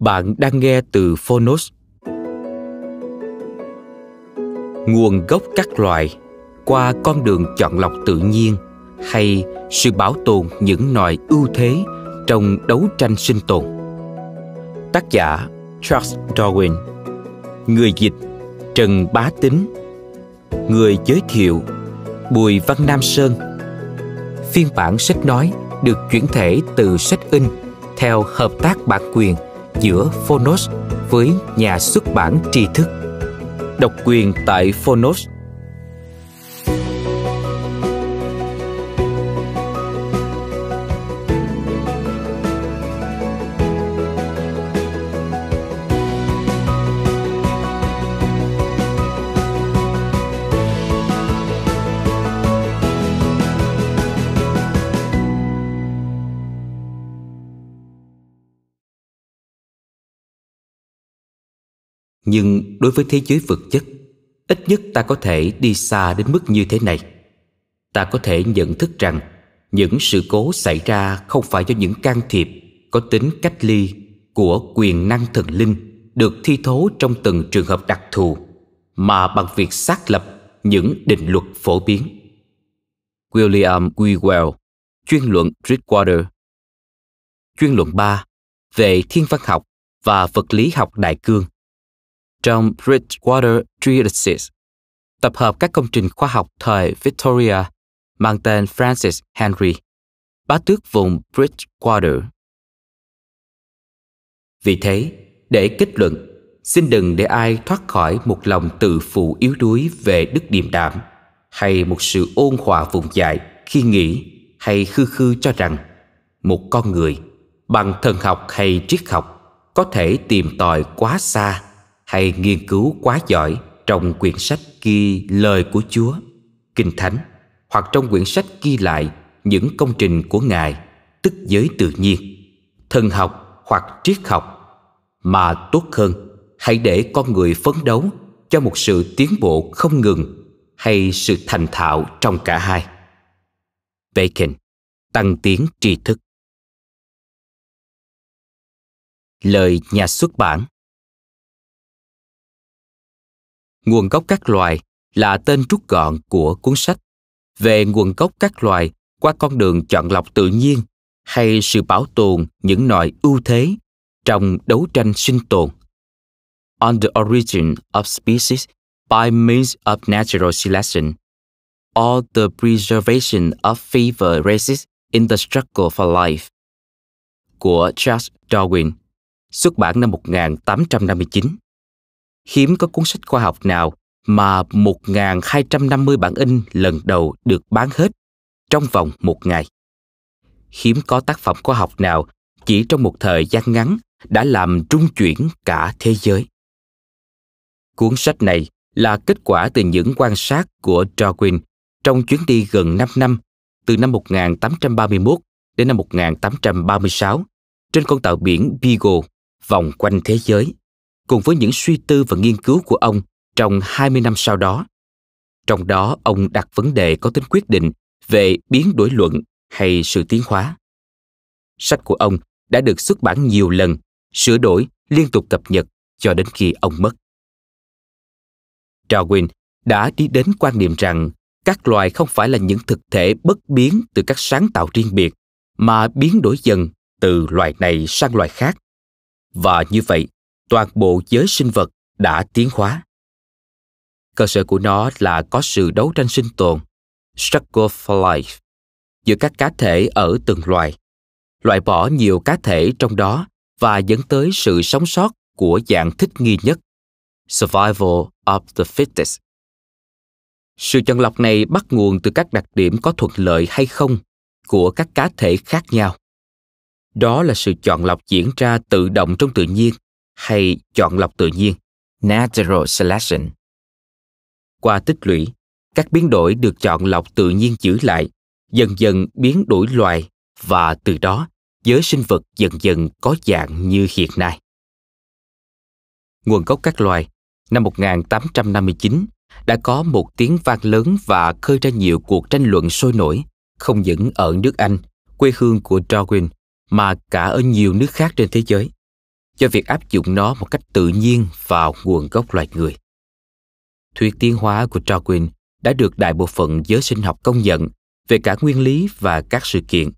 Bạn đang nghe từ Phonos. Nguồn gốc các loài qua con đường chọn lọc tự nhiên hay sự bảo tồn những nòi ưu thế trong đấu tranh sinh tồn. Tác giả Charles Darwin Người dịch Trần Bá Tính Người giới thiệu Bùi Văn Nam Sơn Phiên bản sách nói được chuyển thể từ sách in theo hợp tác bản quyền giữa Phonos với nhà xuất bản tri thức. Độc quyền tại Phonos Nhưng đối với thế giới vật chất Ít nhất ta có thể đi xa đến mức như thế này Ta có thể nhận thức rằng Những sự cố xảy ra không phải do những can thiệp Có tính cách ly của quyền năng thần linh Được thi thố trong từng trường hợp đặc thù Mà bằng việc xác lập những định luật phổ biến William Wewell Chuyên luận Driftwater Chuyên luận 3 Về thiên văn học và vật lý học đại cương trong Bridgewater Geodesis, tập hợp các công trình khoa học thời Victoria mang tên Francis Henry, bá tước vùng Bridgewater. Vì thế, để kết luận, xin đừng để ai thoát khỏi một lòng tự phụ yếu đuối về đức điềm đạm hay một sự ôn hòa vùng dại khi nghĩ hay khư khư cho rằng một con người bằng thần học hay triết học có thể tìm tòi quá xa hay nghiên cứu quá giỏi trong quyển sách ghi lời của Chúa, Kinh Thánh hoặc trong quyển sách ghi lại những công trình của Ngài, tức giới tự nhiên, thần học hoặc triết học. Mà tốt hơn, hãy để con người phấn đấu cho một sự tiến bộ không ngừng hay sự thành thạo trong cả hai. Bacon, tăng tiến tri thức. Lời nhà xuất bản Nguồn gốc các loài là tên rút gọn của cuốn sách về nguồn gốc các loài qua con đường chọn lọc tự nhiên hay sự bảo tồn những nòi ưu thế trong đấu tranh sinh tồn. On the Origin of Species by Means of Natural Selection or the Preservation of Fever Races in the Struggle for Life của Charles Darwin, xuất bản năm 1859 hiếm có cuốn sách khoa học nào mà 1.250 bản in lần đầu được bán hết trong vòng một ngày. Hiếm có tác phẩm khoa học nào chỉ trong một thời gian ngắn đã làm trung chuyển cả thế giới. Cuốn sách này là kết quả từ những quan sát của Darwin trong chuyến đi gần 5 năm từ năm 1831 đến năm 1836 trên con tàu biển Beagle vòng quanh thế giới cùng với những suy tư và nghiên cứu của ông trong 20 năm sau đó. Trong đó, ông đặt vấn đề có tính quyết định về biến đổi luận hay sự tiến hóa. Sách của ông đã được xuất bản nhiều lần, sửa đổi, liên tục cập nhật cho đến khi ông mất. Darwin đã đi đến quan niệm rằng các loài không phải là những thực thể bất biến từ các sáng tạo riêng biệt mà biến đổi dần từ loài này sang loài khác và như vậy toàn bộ giới sinh vật đã tiến hóa. Cơ sở của nó là có sự đấu tranh sinh tồn, struggle for life, giữa các cá thể ở từng loài, loại bỏ nhiều cá thể trong đó và dẫn tới sự sống sót của dạng thích nghi nhất, survival of the fittest. Sự chọn lọc này bắt nguồn từ các đặc điểm có thuận lợi hay không của các cá thể khác nhau. Đó là sự chọn lọc diễn ra tự động trong tự nhiên hay chọn lọc tự nhiên natural selection. Qua tích lũy, các biến đổi được chọn lọc tự nhiên giữ lại, dần dần biến đổi loài và từ đó giới sinh vật dần dần có dạng như hiện nay. Nguồn gốc các loài năm 1859 đã có một tiếng vang lớn và khơi ra nhiều cuộc tranh luận sôi nổi, không những ở nước Anh, quê hương của Darwin, mà cả ở nhiều nước khác trên thế giới cho việc áp dụng nó một cách tự nhiên vào nguồn gốc loài người. Thuyết tiến hóa của Darwin đã được đại bộ phận giới sinh học công nhận về cả nguyên lý và các sự kiện,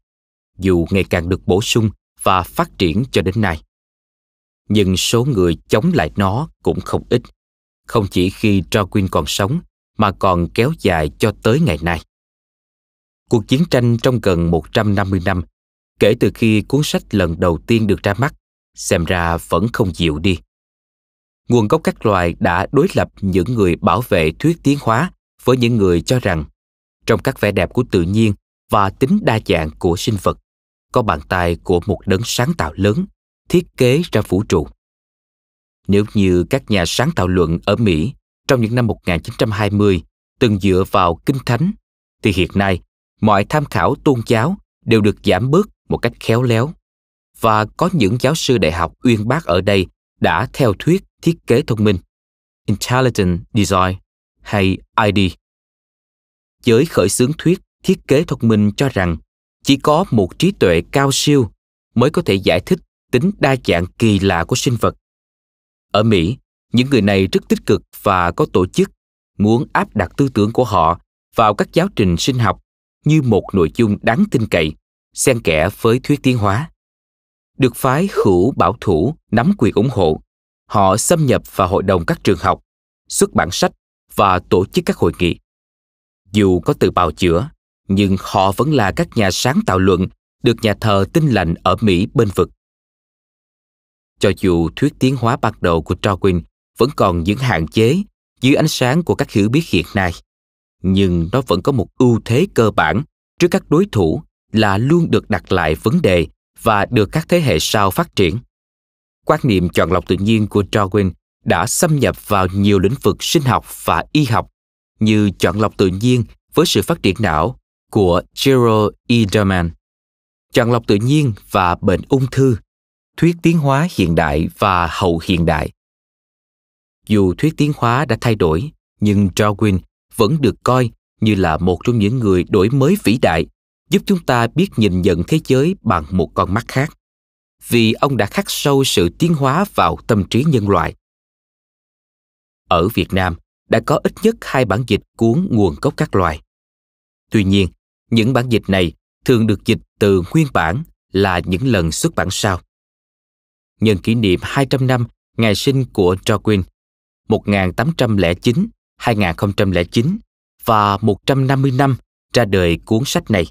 dù ngày càng được bổ sung và phát triển cho đến nay. Nhưng số người chống lại nó cũng không ít, không chỉ khi Darwin còn sống mà còn kéo dài cho tới ngày nay. Cuộc chiến tranh trong gần 150 năm kể từ khi cuốn sách lần đầu tiên được ra mắt xem ra vẫn không dịu đi. Nguồn gốc các loài đã đối lập những người bảo vệ thuyết tiến hóa với những người cho rằng trong các vẻ đẹp của tự nhiên và tính đa dạng của sinh vật có bàn tay của một đấng sáng tạo lớn thiết kế ra vũ trụ. Nếu như các nhà sáng tạo luận ở Mỹ trong những năm 1920 từng dựa vào kinh thánh, thì hiện nay mọi tham khảo tôn giáo đều được giảm bớt một cách khéo léo và có những giáo sư đại học uyên bác ở đây đã theo thuyết thiết kế thông minh Intelligent Design hay ID. Giới khởi xướng thuyết thiết kế thông minh cho rằng chỉ có một trí tuệ cao siêu mới có thể giải thích tính đa dạng kỳ lạ của sinh vật. Ở Mỹ, những người này rất tích cực và có tổ chức muốn áp đặt tư tưởng của họ vào các giáo trình sinh học như một nội dung đáng tin cậy xen kẽ với thuyết tiến hóa được phái khữu bảo thủ nắm quyền ủng hộ. Họ xâm nhập vào hội đồng các trường học, xuất bản sách và tổ chức các hội nghị. Dù có tự bào chữa, nhưng họ vẫn là các nhà sáng tạo luận được nhà thờ tinh lành ở Mỹ bên vực. Cho dù thuyết tiến hóa ban đầu của Darwin vẫn còn những hạn chế dưới ánh sáng của các hiểu biết hiện nay, nhưng nó vẫn có một ưu thế cơ bản trước các đối thủ là luôn được đặt lại vấn đề và được các thế hệ sau phát triển. Quan niệm chọn lọc tự nhiên của Darwin đã xâm nhập vào nhiều lĩnh vực sinh học và y học như chọn lọc tự nhiên với sự phát triển não của Gerald Edelman, chọn lọc tự nhiên và bệnh ung thư, thuyết tiến hóa hiện đại và hậu hiện đại. Dù thuyết tiến hóa đã thay đổi, nhưng Darwin vẫn được coi như là một trong những người đổi mới vĩ đại giúp chúng ta biết nhìn nhận thế giới bằng một con mắt khác vì ông đã khắc sâu sự tiến hóa vào tâm trí nhân loại ở việt nam đã có ít nhất hai bản dịch cuốn nguồn gốc các loài tuy nhiên những bản dịch này thường được dịch từ nguyên bản là những lần xuất bản sau. Nhân kỷ niệm 200 năm ngày sinh của Darwin 1809-2009 và 150 năm ra đời cuốn sách này,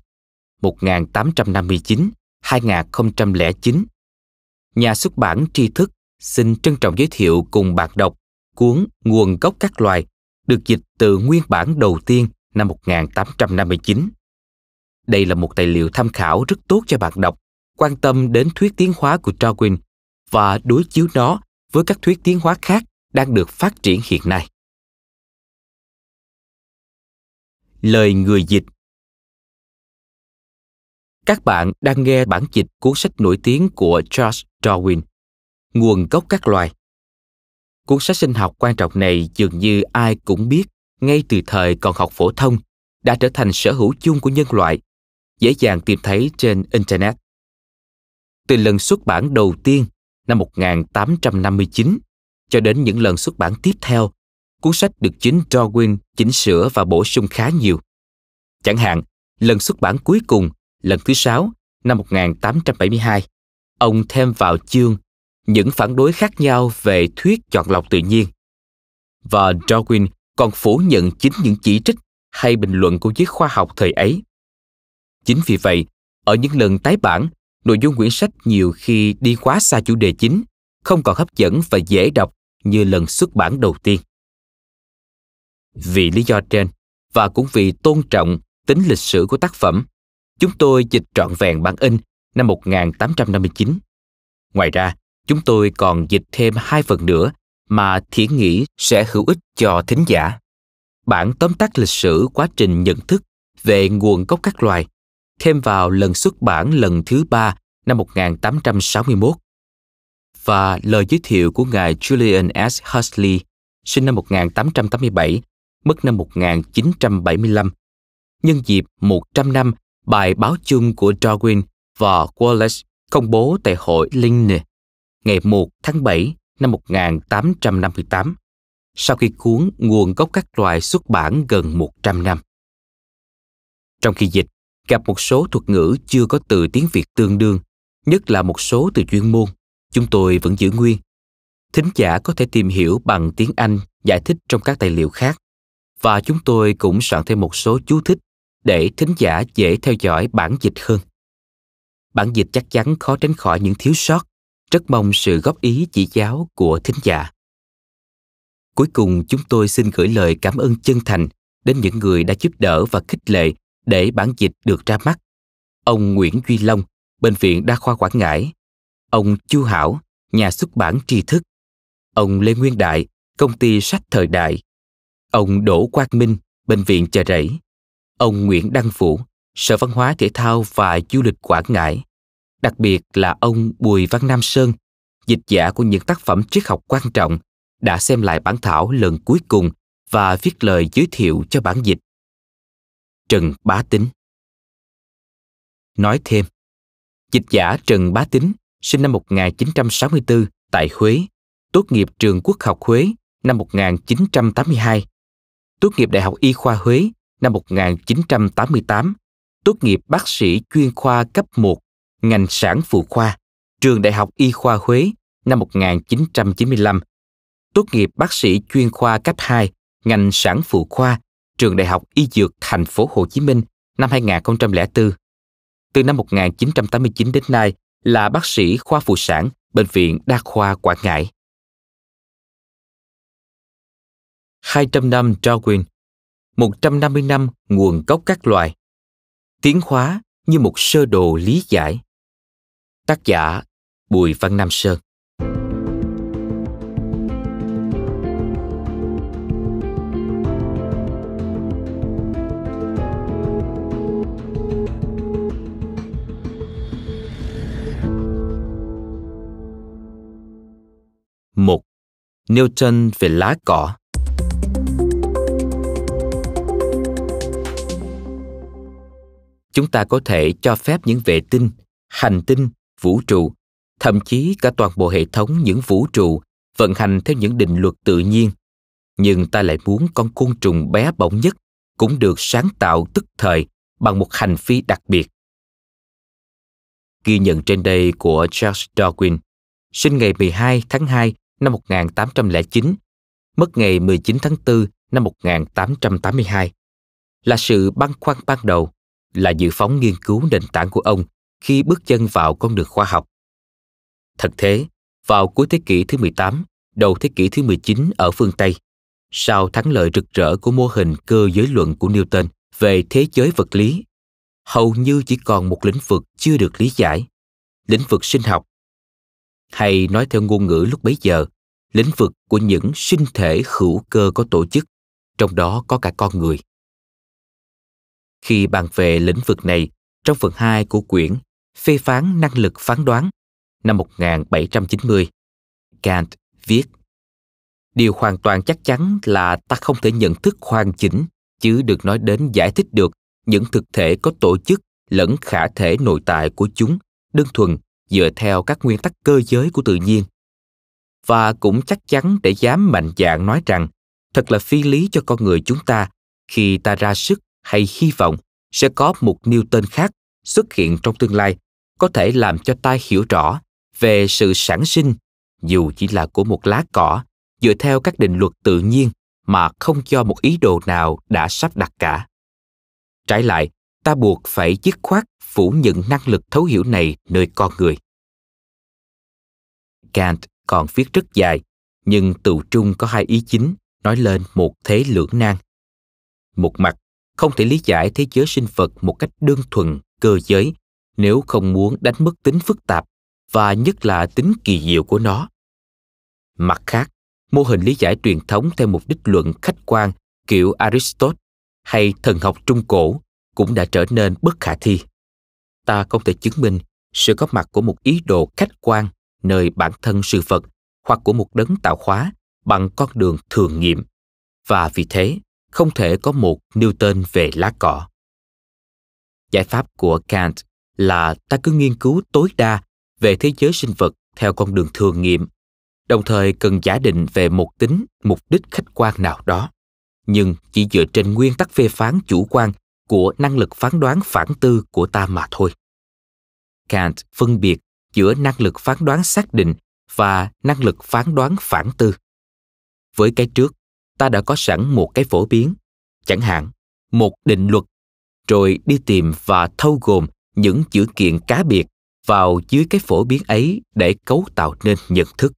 1859-2009. Nhà xuất bản tri thức xin trân trọng giới thiệu cùng bạn đọc cuốn Nguồn gốc các loài được dịch từ nguyên bản đầu tiên năm 1859. Đây là một tài liệu tham khảo rất tốt cho bạn đọc quan tâm đến thuyết tiến hóa của Darwin và đối chiếu nó với các thuyết tiến hóa khác đang được phát triển hiện nay. Lời người dịch các bạn đang nghe bản dịch cuốn sách nổi tiếng của Charles Darwin, Nguồn gốc các loài. Cuốn sách sinh học quan trọng này dường như ai cũng biết ngay từ thời còn học phổ thông đã trở thành sở hữu chung của nhân loại, dễ dàng tìm thấy trên Internet. Từ lần xuất bản đầu tiên năm 1859 cho đến những lần xuất bản tiếp theo, cuốn sách được chính Darwin chỉnh sửa và bổ sung khá nhiều. Chẳng hạn, lần xuất bản cuối cùng lần thứ sáu năm 1872, ông thêm vào chương những phản đối khác nhau về thuyết chọn lọc tự nhiên. Và Darwin còn phủ nhận chính những chỉ trích hay bình luận của giới khoa học thời ấy. Chính vì vậy, ở những lần tái bản, nội dung quyển sách nhiều khi đi quá xa chủ đề chính, không còn hấp dẫn và dễ đọc như lần xuất bản đầu tiên. Vì lý do trên, và cũng vì tôn trọng tính lịch sử của tác phẩm, Chúng tôi dịch trọn vẹn bản in năm 1859. Ngoài ra, chúng tôi còn dịch thêm hai phần nữa mà thiển nghĩ sẽ hữu ích cho thính giả. Bản tóm tắt lịch sử quá trình nhận thức về nguồn gốc các loài, thêm vào lần xuất bản lần thứ ba năm 1861 và lời giới thiệu của ngài Julian S. Huxley, sinh năm 1887, mất năm 1975, nhân dịp 100 năm bài báo chung của Darwin và Wallace công bố tại hội Linne ngày 1 tháng 7 năm 1858, sau khi cuốn Nguồn gốc các loài xuất bản gần 100 năm. Trong khi dịch, gặp một số thuật ngữ chưa có từ tiếng Việt tương đương, nhất là một số từ chuyên môn, chúng tôi vẫn giữ nguyên. Thính giả có thể tìm hiểu bằng tiếng Anh giải thích trong các tài liệu khác và chúng tôi cũng soạn thêm một số chú thích để thính giả dễ theo dõi bản dịch hơn. Bản dịch chắc chắn khó tránh khỏi những thiếu sót, rất mong sự góp ý chỉ giáo của thính giả. Cuối cùng chúng tôi xin gửi lời cảm ơn chân thành đến những người đã giúp đỡ và khích lệ để bản dịch được ra mắt. Ông Nguyễn Duy Long, Bệnh viện Đa khoa Quảng Ngãi, ông Chu Hảo, nhà xuất bản tri thức, ông Lê Nguyên Đại, công ty sách thời đại, ông Đỗ Quang Minh, Bệnh viện Chợ Rẫy, ông Nguyễn Đăng Phủ, Sở Văn hóa Thể thao và Du lịch Quảng Ngãi, đặc biệt là ông Bùi Văn Nam Sơn, dịch giả của những tác phẩm triết học quan trọng, đã xem lại bản thảo lần cuối cùng và viết lời giới thiệu cho bản dịch. Trần Bá Tính Nói thêm, dịch giả Trần Bá Tính sinh năm 1964 tại Huế, tốt nghiệp trường Quốc học Huế năm 1982, tốt nghiệp Đại học Y khoa Huế năm 1988, tốt nghiệp bác sĩ chuyên khoa cấp 1, ngành sản phụ khoa, trường Đại học Y khoa Huế năm 1995, tốt nghiệp bác sĩ chuyên khoa cấp 2, ngành sản phụ khoa, trường Đại học Y Dược thành phố Hồ Chí Minh năm 2004. Từ năm 1989 đến nay là bác sĩ khoa phụ sản bệnh viện Đa khoa Quảng Ngãi. 200 năm Darwin 150 năm nguồn gốc các loài. tiếng khóa như một sơ đồ lý giải. Tác giả Bùi Văn Nam Sơn. một Newton về lá cỏ chúng ta có thể cho phép những vệ tinh hành tinh vũ trụ thậm chí cả toàn bộ hệ thống những vũ trụ vận hành theo những định luật tự nhiên nhưng ta lại muốn con côn trùng bé bỏng nhất cũng được sáng tạo tức thời bằng một hành vi đặc biệt ghi nhận trên đây của Charles Darwin, sinh ngày 12 tháng 2 năm 1809, mất ngày 19 tháng 4 năm 1882, là sự băn khoăn ban đầu là dự phóng nghiên cứu nền tảng của ông khi bước chân vào con đường khoa học. Thật thế, vào cuối thế kỷ thứ 18, đầu thế kỷ thứ 19 ở phương Tây, sau thắng lợi rực rỡ của mô hình cơ giới luận của Newton về thế giới vật lý, hầu như chỉ còn một lĩnh vực chưa được lý giải, lĩnh vực sinh học. Hay nói theo ngôn ngữ lúc bấy giờ, lĩnh vực của những sinh thể hữu cơ có tổ chức, trong đó có cả con người khi bàn về lĩnh vực này trong phần 2 của quyển Phê phán năng lực phán đoán năm 1790. Kant viết Điều hoàn toàn chắc chắn là ta không thể nhận thức hoàn chỉnh chứ được nói đến giải thích được những thực thể có tổ chức lẫn khả thể nội tại của chúng đơn thuần dựa theo các nguyên tắc cơ giới của tự nhiên và cũng chắc chắn để dám mạnh dạn nói rằng thật là phi lý cho con người chúng ta khi ta ra sức hay hy vọng sẽ có một Newton khác xuất hiện trong tương lai có thể làm cho ta hiểu rõ về sự sản sinh dù chỉ là của một lá cỏ dựa theo các định luật tự nhiên mà không cho một ý đồ nào đã sắp đặt cả trái lại ta buộc phải dứt khoát phủ nhận năng lực thấu hiểu này nơi con người kant còn viết rất dài nhưng tựu trung có hai ý chính nói lên một thế lưỡng nan một mặt không thể lý giải thế giới sinh vật một cách đơn thuần cơ giới nếu không muốn đánh mất tính phức tạp và nhất là tính kỳ diệu của nó mặt khác mô hình lý giải truyền thống theo một đích luận khách quan kiểu aristotle hay thần học trung cổ cũng đã trở nên bất khả thi ta không thể chứng minh sự có mặt của một ý đồ khách quan nơi bản thân sự vật hoặc của một đấng tạo hóa bằng con đường thường nghiệm và vì thế không thể có một Newton về lá cỏ. Giải pháp của Kant là ta cứ nghiên cứu tối đa về thế giới sinh vật theo con đường thường nghiệm, đồng thời cần giả định về một tính, mục đích khách quan nào đó, nhưng chỉ dựa trên nguyên tắc phê phán chủ quan của năng lực phán đoán phản tư của ta mà thôi. Kant phân biệt giữa năng lực phán đoán xác định và năng lực phán đoán phản tư. Với cái trước, ta đã có sẵn một cái phổ biến chẳng hạn một định luật rồi đi tìm và thâu gồm những chữ kiện cá biệt vào dưới cái phổ biến ấy để cấu tạo nên nhận thức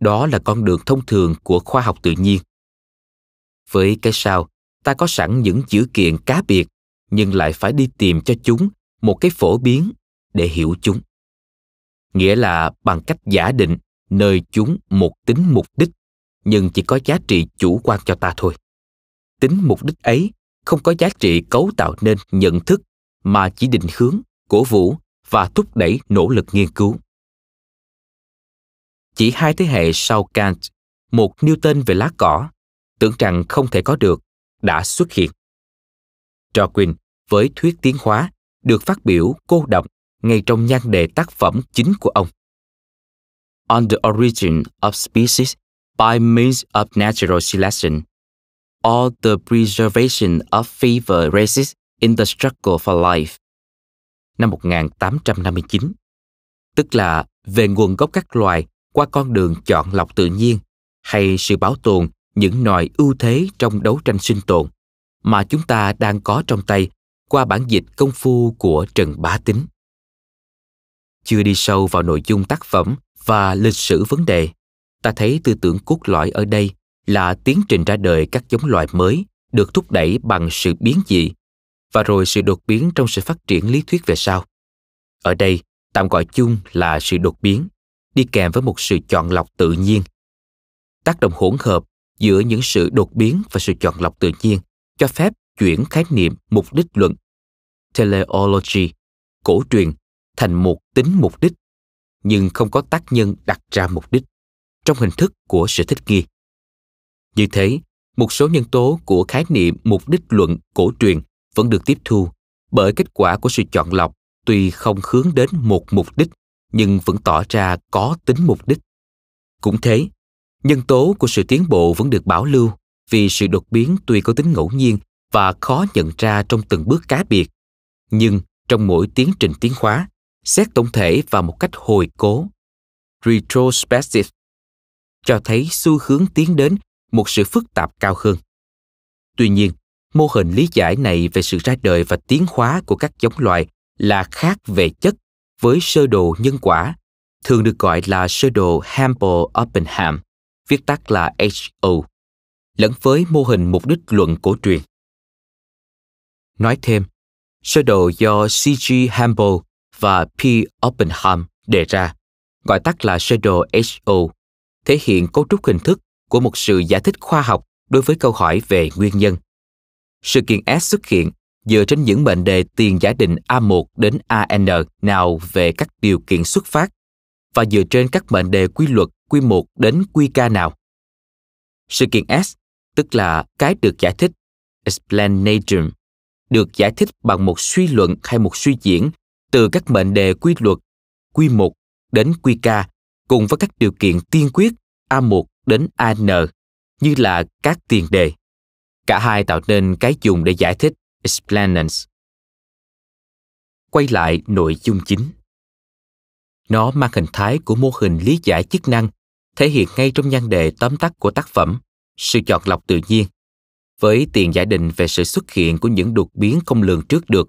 đó là con đường thông thường của khoa học tự nhiên với cái sau ta có sẵn những chữ kiện cá biệt nhưng lại phải đi tìm cho chúng một cái phổ biến để hiểu chúng nghĩa là bằng cách giả định nơi chúng một tính mục đích nhưng chỉ có giá trị chủ quan cho ta thôi tính mục đích ấy không có giá trị cấu tạo nên nhận thức mà chỉ định hướng cổ vũ và thúc đẩy nỗ lực nghiên cứu chỉ hai thế hệ sau kant một newton về lá cỏ tưởng rằng không thể có được đã xuất hiện darwin với thuyết tiến hóa được phát biểu cô độc ngay trong nhan đề tác phẩm chính của ông On the Origin of Species by means of natural selection, or the preservation of fever races in the struggle for life. Năm 1859, tức là về nguồn gốc các loài qua con đường chọn lọc tự nhiên hay sự bảo tồn những nòi ưu thế trong đấu tranh sinh tồn mà chúng ta đang có trong tay qua bản dịch công phu của Trần Bá Tính. Chưa đi sâu vào nội dung tác phẩm và lịch sử vấn đề, ta thấy tư tưởng cốt lõi ở đây là tiến trình ra đời các giống loài mới được thúc đẩy bằng sự biến dị và rồi sự đột biến trong sự phát triển lý thuyết về sau. Ở đây, tạm gọi chung là sự đột biến, đi kèm với một sự chọn lọc tự nhiên. Tác động hỗn hợp giữa những sự đột biến và sự chọn lọc tự nhiên cho phép chuyển khái niệm mục đích luận teleology cổ truyền thành một tính mục đích nhưng không có tác nhân đặt ra mục đích trong hình thức của sự thích nghi. Như thế, một số nhân tố của khái niệm mục đích luận cổ truyền vẫn được tiếp thu bởi kết quả của sự chọn lọc tuy không hướng đến một mục đích nhưng vẫn tỏ ra có tính mục đích. Cũng thế, nhân tố của sự tiến bộ vẫn được bảo lưu vì sự đột biến tuy có tính ngẫu nhiên và khó nhận ra trong từng bước cá biệt, nhưng trong mỗi tiến trình tiến hóa, xét tổng thể và một cách hồi cố. Retrospective cho thấy xu hướng tiến đến một sự phức tạp cao hơn. Tuy nhiên, mô hình lý giải này về sự ra đời và tiến hóa của các giống loài là khác về chất với sơ đồ nhân quả, thường được gọi là sơ đồ Campbell-Oppenheim, viết tắt là HO, lẫn với mô hình mục đích luận cổ truyền. Nói thêm, sơ đồ do C.G. Campbell và P. Oppenheim đề ra, gọi tắt là sơ đồ HO, thể hiện cấu trúc hình thức của một sự giải thích khoa học đối với câu hỏi về nguyên nhân. Sự kiện S xuất hiện dựa trên những mệnh đề tiền giả định A1 đến AN nào về các điều kiện xuất phát và dựa trên các mệnh đề quy luật Q1 đến QK nào. Sự kiện S, tức là cái được giải thích, explanation, được giải thích bằng một suy luận hay một suy diễn từ các mệnh đề quy luật Q1 đến QK cùng với các điều kiện tiên quyết A1 đến AN như là các tiền đề. Cả hai tạo nên cái dùng để giải thích explanations Quay lại nội dung chính. Nó mang hình thái của mô hình lý giải chức năng, thể hiện ngay trong nhan đề tóm tắt của tác phẩm, sự chọn lọc tự nhiên, với tiền giả định về sự xuất hiện của những đột biến không lường trước được.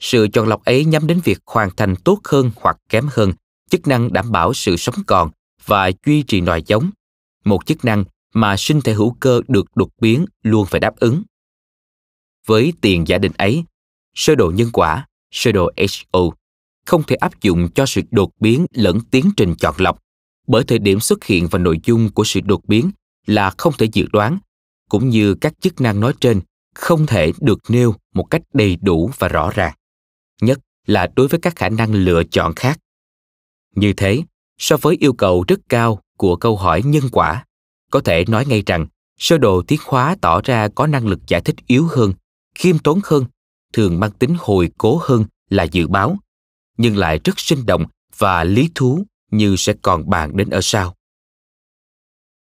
Sự chọn lọc ấy nhắm đến việc hoàn thành tốt hơn hoặc kém hơn chức năng đảm bảo sự sống còn và duy trì loài giống, một chức năng mà sinh thể hữu cơ được đột biến luôn phải đáp ứng. Với tiền giả định ấy, sơ đồ nhân quả, sơ đồ HO, không thể áp dụng cho sự đột biến lẫn tiến trình chọn lọc, bởi thời điểm xuất hiện và nội dung của sự đột biến là không thể dự đoán, cũng như các chức năng nói trên không thể được nêu một cách đầy đủ và rõ ràng, nhất là đối với các khả năng lựa chọn khác như thế, so với yêu cầu rất cao của câu hỏi nhân quả, có thể nói ngay rằng sơ đồ tiến hóa tỏ ra có năng lực giải thích yếu hơn, khiêm tốn hơn, thường mang tính hồi cố hơn là dự báo, nhưng lại rất sinh động và lý thú như sẽ còn bàn đến ở sau.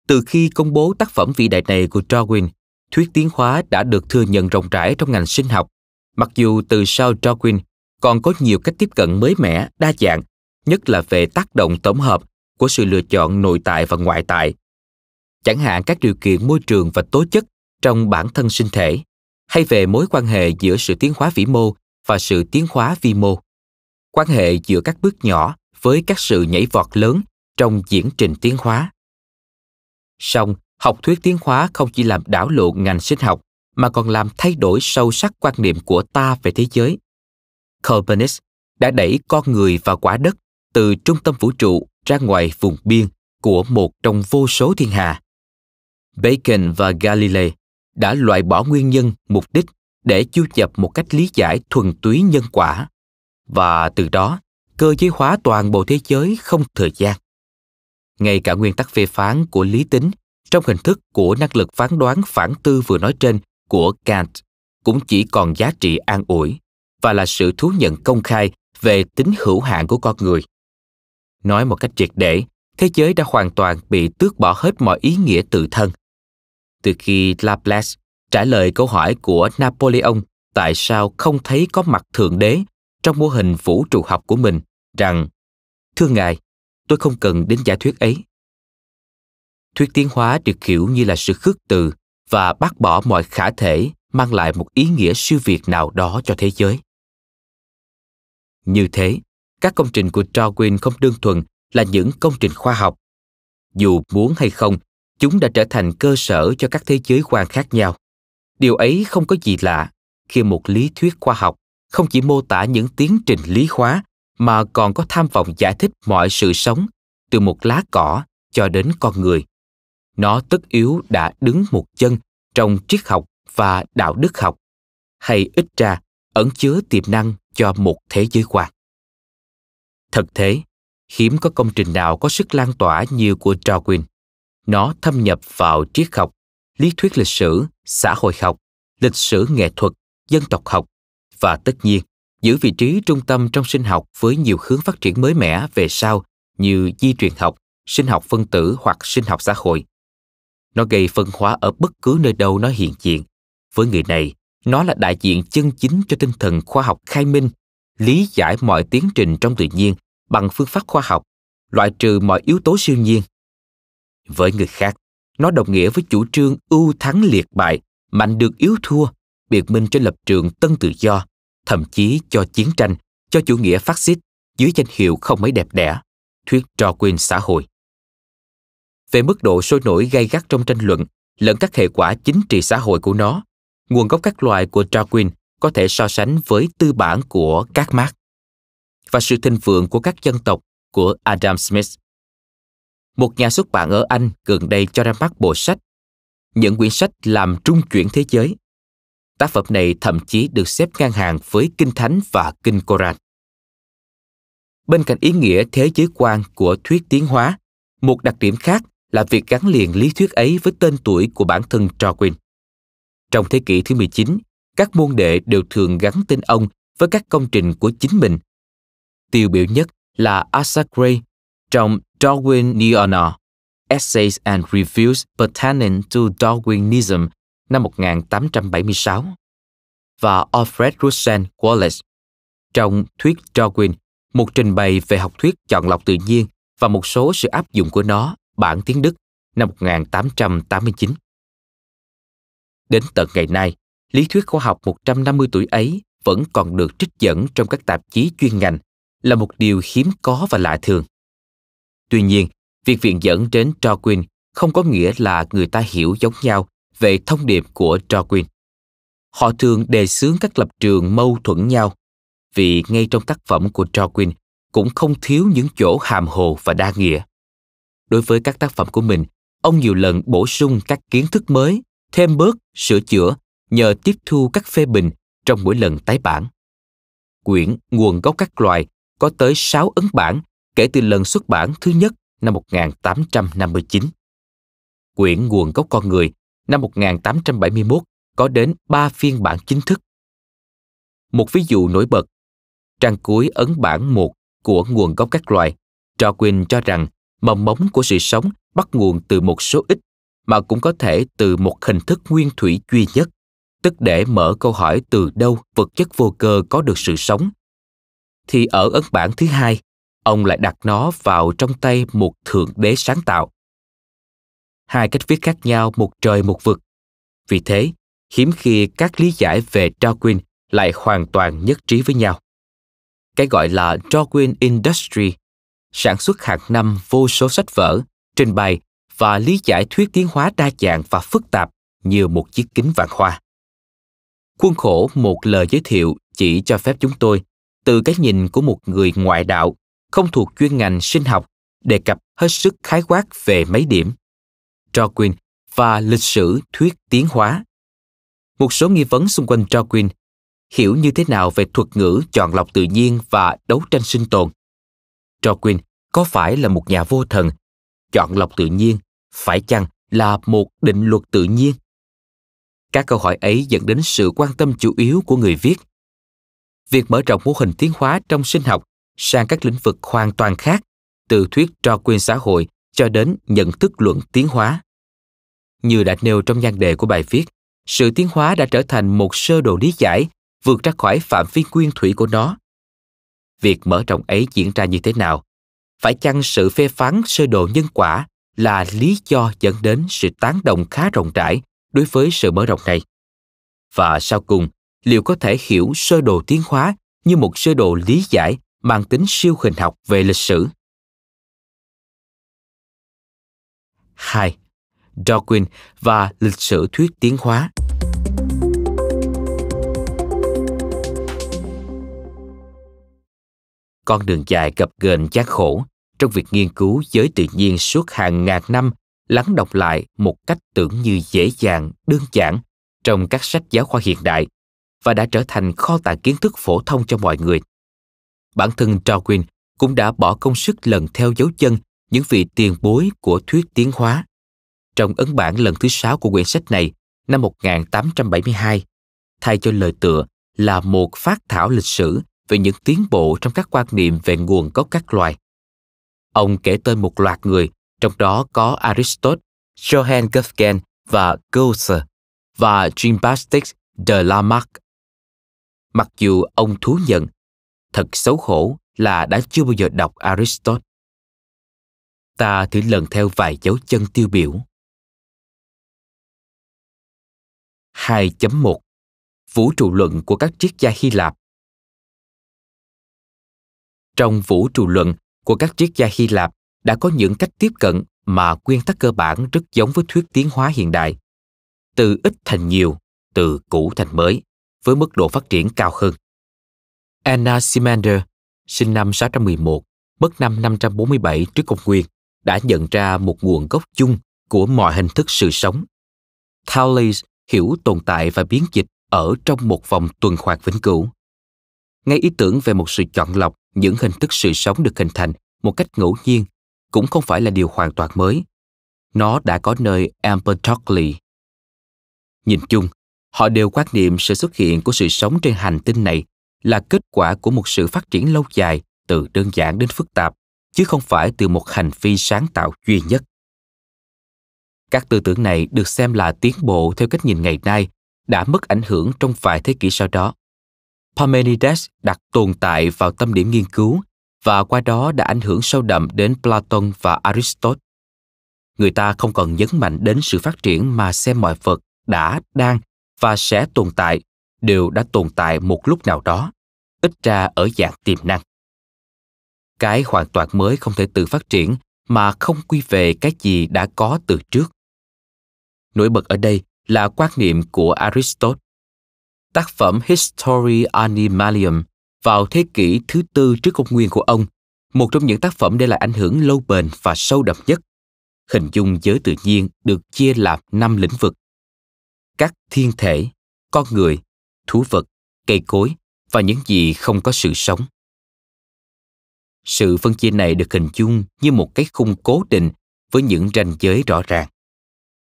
Từ khi công bố tác phẩm vĩ đại này của Darwin, thuyết tiến hóa đã được thừa nhận rộng rãi trong ngành sinh học, mặc dù từ sau Darwin còn có nhiều cách tiếp cận mới mẻ, đa dạng nhất là về tác động tổng hợp của sự lựa chọn nội tại và ngoại tại chẳng hạn các điều kiện môi trường và tố chất trong bản thân sinh thể hay về mối quan hệ giữa sự tiến hóa vĩ mô và sự tiến hóa vi mô quan hệ giữa các bước nhỏ với các sự nhảy vọt lớn trong diễn trình tiến hóa song học thuyết tiến hóa không chỉ làm đảo lộn ngành sinh học mà còn làm thay đổi sâu sắc quan niệm của ta về thế giới copernicus đã đẩy con người vào quả đất từ trung tâm vũ trụ ra ngoài vùng biên của một trong vô số thiên hà. Bacon và Galilei đã loại bỏ nguyên nhân, mục đích để chiêu nhập một cách lý giải thuần túy nhân quả và từ đó cơ giới hóa toàn bộ thế giới không thời gian. Ngay cả nguyên tắc phê phán của lý tính trong hình thức của năng lực phán đoán phản tư vừa nói trên của Kant cũng chỉ còn giá trị an ủi và là sự thú nhận công khai về tính hữu hạn của con người nói một cách triệt để thế giới đã hoàn toàn bị tước bỏ hết mọi ý nghĩa tự thân từ khi laplace trả lời câu hỏi của napoleon tại sao không thấy có mặt thượng đế trong mô hình vũ trụ học của mình rằng thưa ngài tôi không cần đến giả thuyết ấy thuyết tiến hóa được hiểu như là sự khước từ và bác bỏ mọi khả thể mang lại một ý nghĩa siêu việt nào đó cho thế giới như thế các công trình của Darwin không đơn thuần là những công trình khoa học. Dù muốn hay không, chúng đã trở thành cơ sở cho các thế giới quan khác nhau. Điều ấy không có gì lạ khi một lý thuyết khoa học không chỉ mô tả những tiến trình lý hóa mà còn có tham vọng giải thích mọi sự sống từ một lá cỏ cho đến con người. Nó tất yếu đã đứng một chân trong triết học và đạo đức học, hay ít ra ẩn chứa tiềm năng cho một thế giới quan. Thật thế, hiếm có công trình nào có sức lan tỏa như của Darwin. Nó thâm nhập vào triết học, lý thuyết lịch sử, xã hội học, lịch sử nghệ thuật, dân tộc học và tất nhiên giữ vị trí trung tâm trong sinh học với nhiều hướng phát triển mới mẻ về sau như di truyền học, sinh học phân tử hoặc sinh học xã hội. Nó gây phân hóa ở bất cứ nơi đâu nó hiện diện. Với người này, nó là đại diện chân chính cho tinh thần khoa học khai minh lý giải mọi tiến trình trong tự nhiên bằng phương pháp khoa học loại trừ mọi yếu tố siêu nhiên với người khác nó đồng nghĩa với chủ trương ưu thắng liệt bại mạnh được yếu thua biệt minh cho lập trường tân tự do thậm chí cho chiến tranh cho chủ nghĩa phát xít dưới danh hiệu không mấy đẹp đẽ thuyết Darwin xã hội về mức độ sôi nổi gay gắt trong tranh luận lẫn các hệ quả chính trị xã hội của nó nguồn gốc các loài của Darwin có thể so sánh với tư bản của các Marx và sự thịnh vượng của các dân tộc của Adam Smith. Một nhà xuất bản ở Anh gần đây cho ra mắt bộ sách những quyển sách làm trung chuyển thế giới. Tác phẩm này thậm chí được xếp ngang hàng với Kinh Thánh và Kinh Koran. Bên cạnh ý nghĩa thế giới quan của thuyết tiến hóa, một đặc điểm khác là việc gắn liền lý thuyết ấy với tên tuổi của bản thân Darwin. Trong thế kỷ thứ 19, các môn đệ đều thường gắn tên ông với các công trình của chính mình. Tiêu biểu nhất là Asa Gray trong Darwin Essays and Reviews Pertaining to Darwinism năm 1876 và Alfred Russel Wallace trong Thuyết Darwin, một trình bày về học thuyết chọn lọc tự nhiên và một số sự áp dụng của nó bản tiếng Đức năm 1889. Đến tận ngày nay, lý thuyết khoa học 150 tuổi ấy vẫn còn được trích dẫn trong các tạp chí chuyên ngành là một điều hiếm có và lạ thường. Tuy nhiên, việc viện dẫn đến Darwin không có nghĩa là người ta hiểu giống nhau về thông điệp của Darwin. Họ thường đề xướng các lập trường mâu thuẫn nhau, vì ngay trong tác phẩm của Darwin cũng không thiếu những chỗ hàm hồ và đa nghĩa. Đối với các tác phẩm của mình, ông nhiều lần bổ sung các kiến thức mới, thêm bớt, sửa chữa nhờ tiếp thu các phê bình trong mỗi lần tái bản. Quyển Nguồn gốc các loài có tới 6 ấn bản kể từ lần xuất bản thứ nhất năm 1859. Quyển Nguồn gốc con người năm 1871 có đến 3 phiên bản chính thức. Một ví dụ nổi bật, trang cuối ấn bản 1 của Nguồn gốc các loài, Darwin cho rằng mầm mống của sự sống bắt nguồn từ một số ít mà cũng có thể từ một hình thức nguyên thủy duy nhất tức để mở câu hỏi từ đâu vật chất vô cơ có được sự sống thì ở ấn bản thứ hai ông lại đặt nó vào trong tay một thượng đế sáng tạo hai cách viết khác nhau một trời một vực vì thế hiếm khi các lý giải về darwin lại hoàn toàn nhất trí với nhau cái gọi là darwin industry sản xuất hàng năm vô số sách vở trình bày và lý giải thuyết tiến hóa đa dạng và phức tạp như một chiếc kính vạn hoa Khuôn khổ một lời giới thiệu chỉ cho phép chúng tôi, từ cái nhìn của một người ngoại đạo, không thuộc chuyên ngành sinh học, đề cập hết sức khái quát về mấy điểm. Darwin và lịch sử thuyết tiến hóa. Một số nghi vấn xung quanh Darwin hiểu như thế nào về thuật ngữ chọn lọc tự nhiên và đấu tranh sinh tồn. Darwin có phải là một nhà vô thần? Chọn lọc tự nhiên phải chăng là một định luật tự nhiên? các câu hỏi ấy dẫn đến sự quan tâm chủ yếu của người viết việc mở rộng mô hình tiến hóa trong sinh học sang các lĩnh vực hoàn toàn khác từ thuyết trò quyền xã hội cho đến nhận thức luận tiến hóa như đã nêu trong nhan đề của bài viết sự tiến hóa đã trở thành một sơ đồ lý giải vượt ra khỏi phạm vi nguyên thủy của nó việc mở rộng ấy diễn ra như thế nào phải chăng sự phê phán sơ đồ nhân quả là lý do dẫn đến sự tán đồng khá rộng rãi đối với sự mở rộng này. Và sau cùng, liệu có thể hiểu sơ đồ tiến hóa như một sơ đồ lý giải mang tính siêu hình học về lịch sử? 2. Darwin và lịch sử thuyết tiến hóa. Con đường dài gập ghềnh chán khổ trong việc nghiên cứu giới tự nhiên suốt hàng ngàn năm lắng đọc lại một cách tưởng như dễ dàng, đơn giản trong các sách giáo khoa hiện đại và đã trở thành kho tàng kiến thức phổ thông cho mọi người. Bản thân Darwin cũng đã bỏ công sức lần theo dấu chân những vị tiền bối của thuyết tiến hóa. Trong ấn bản lần thứ sáu của quyển sách này, năm 1872, thay cho lời tựa là một phát thảo lịch sử về những tiến bộ trong các quan niệm về nguồn gốc các loài. Ông kể tên một loạt người trong đó có Aristotle, Johann Wolfgang và Goethe và Gymnastics de Lamarck. Mặc dù ông thú nhận, thật xấu khổ là đã chưa bao giờ đọc Aristotle. Ta thử lần theo vài dấu chân tiêu biểu. 2.1 Vũ trụ luận của các triết gia Hy Lạp Trong vũ trụ luận của các triết gia Hy Lạp đã có những cách tiếp cận mà nguyên tắc cơ bản rất giống với thuyết tiến hóa hiện đại. Từ ít thành nhiều, từ cũ thành mới, với mức độ phát triển cao hơn. Anna Simander, sinh năm 611, mất năm 547 trước công nguyên, đã nhận ra một nguồn gốc chung của mọi hình thức sự sống. Thales hiểu tồn tại và biến dịch ở trong một vòng tuần hoạt vĩnh cửu. Ngay ý tưởng về một sự chọn lọc những hình thức sự sống được hình thành một cách ngẫu nhiên cũng không phải là điều hoàn toàn mới. Nó đã có nơi Amber Nhìn chung, họ đều quan niệm sự xuất hiện của sự sống trên hành tinh này là kết quả của một sự phát triển lâu dài từ đơn giản đến phức tạp, chứ không phải từ một hành vi sáng tạo duy nhất. Các tư tưởng này được xem là tiến bộ theo cách nhìn ngày nay đã mất ảnh hưởng trong vài thế kỷ sau đó. Parmenides đặt tồn tại vào tâm điểm nghiên cứu và qua đó đã ảnh hưởng sâu đậm đến Platon và Aristotle. Người ta không còn nhấn mạnh đến sự phát triển mà xem mọi vật đã, đang và sẽ tồn tại đều đã tồn tại một lúc nào đó, ít ra ở dạng tiềm năng. Cái hoàn toàn mới không thể tự phát triển mà không quy về cái gì đã có từ trước. Nổi bật ở đây là quan niệm của Aristotle. Tác phẩm History Animalium vào thế kỷ thứ tư trước công nguyên của ông, một trong những tác phẩm để lại ảnh hưởng lâu bền và sâu đậm nhất. Hình dung giới tự nhiên được chia làm năm lĩnh vực. Các thiên thể, con người, thú vật, cây cối và những gì không có sự sống. Sự phân chia này được hình dung như một cái khung cố định với những ranh giới rõ ràng.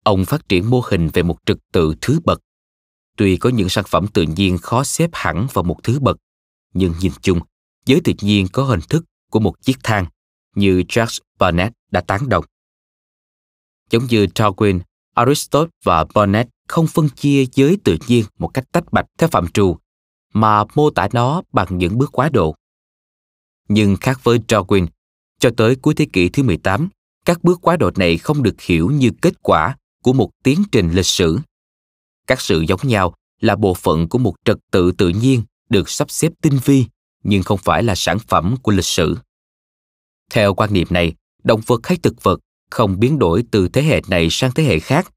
Ông phát triển mô hình về một trật tự thứ bậc. Tuy có những sản phẩm tự nhiên khó xếp hẳn vào một thứ bậc, nhưng nhìn chung, giới tự nhiên có hình thức của một chiếc thang như Jacques Burnett đã tán đồng. Giống như Darwin, Aristotle và Burnett không phân chia giới tự nhiên một cách tách bạch theo phạm trù, mà mô tả nó bằng những bước quá độ. Nhưng khác với Darwin, cho tới cuối thế kỷ thứ 18, các bước quá độ này không được hiểu như kết quả của một tiến trình lịch sử. Các sự giống nhau là bộ phận của một trật tự tự nhiên được sắp xếp tinh vi nhưng không phải là sản phẩm của lịch sử theo quan niệm này động vật hay thực vật không biến đổi từ thế hệ này sang thế hệ khác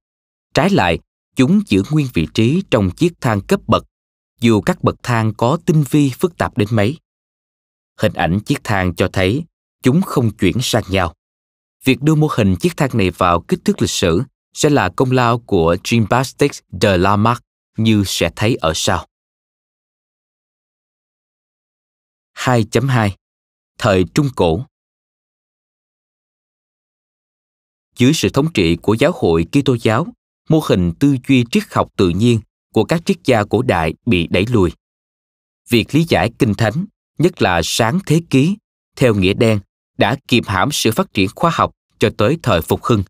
trái lại chúng giữ nguyên vị trí trong chiếc thang cấp bậc dù các bậc thang có tinh vi phức tạp đến mấy hình ảnh chiếc thang cho thấy chúng không chuyển sang nhau việc đưa mô hình chiếc thang này vào kích thước lịch sử sẽ là công lao của Jean-Baptiste de Lamarck như sẽ thấy ở sau. 2.2 Thời Trung Cổ Dưới sự thống trị của giáo hội Kitô giáo, mô hình tư duy triết học tự nhiên của các triết gia cổ đại bị đẩy lùi. Việc lý giải kinh thánh, nhất là sáng thế ký, theo nghĩa đen, đã kiềm hãm sự phát triển khoa học cho tới thời phục hưng.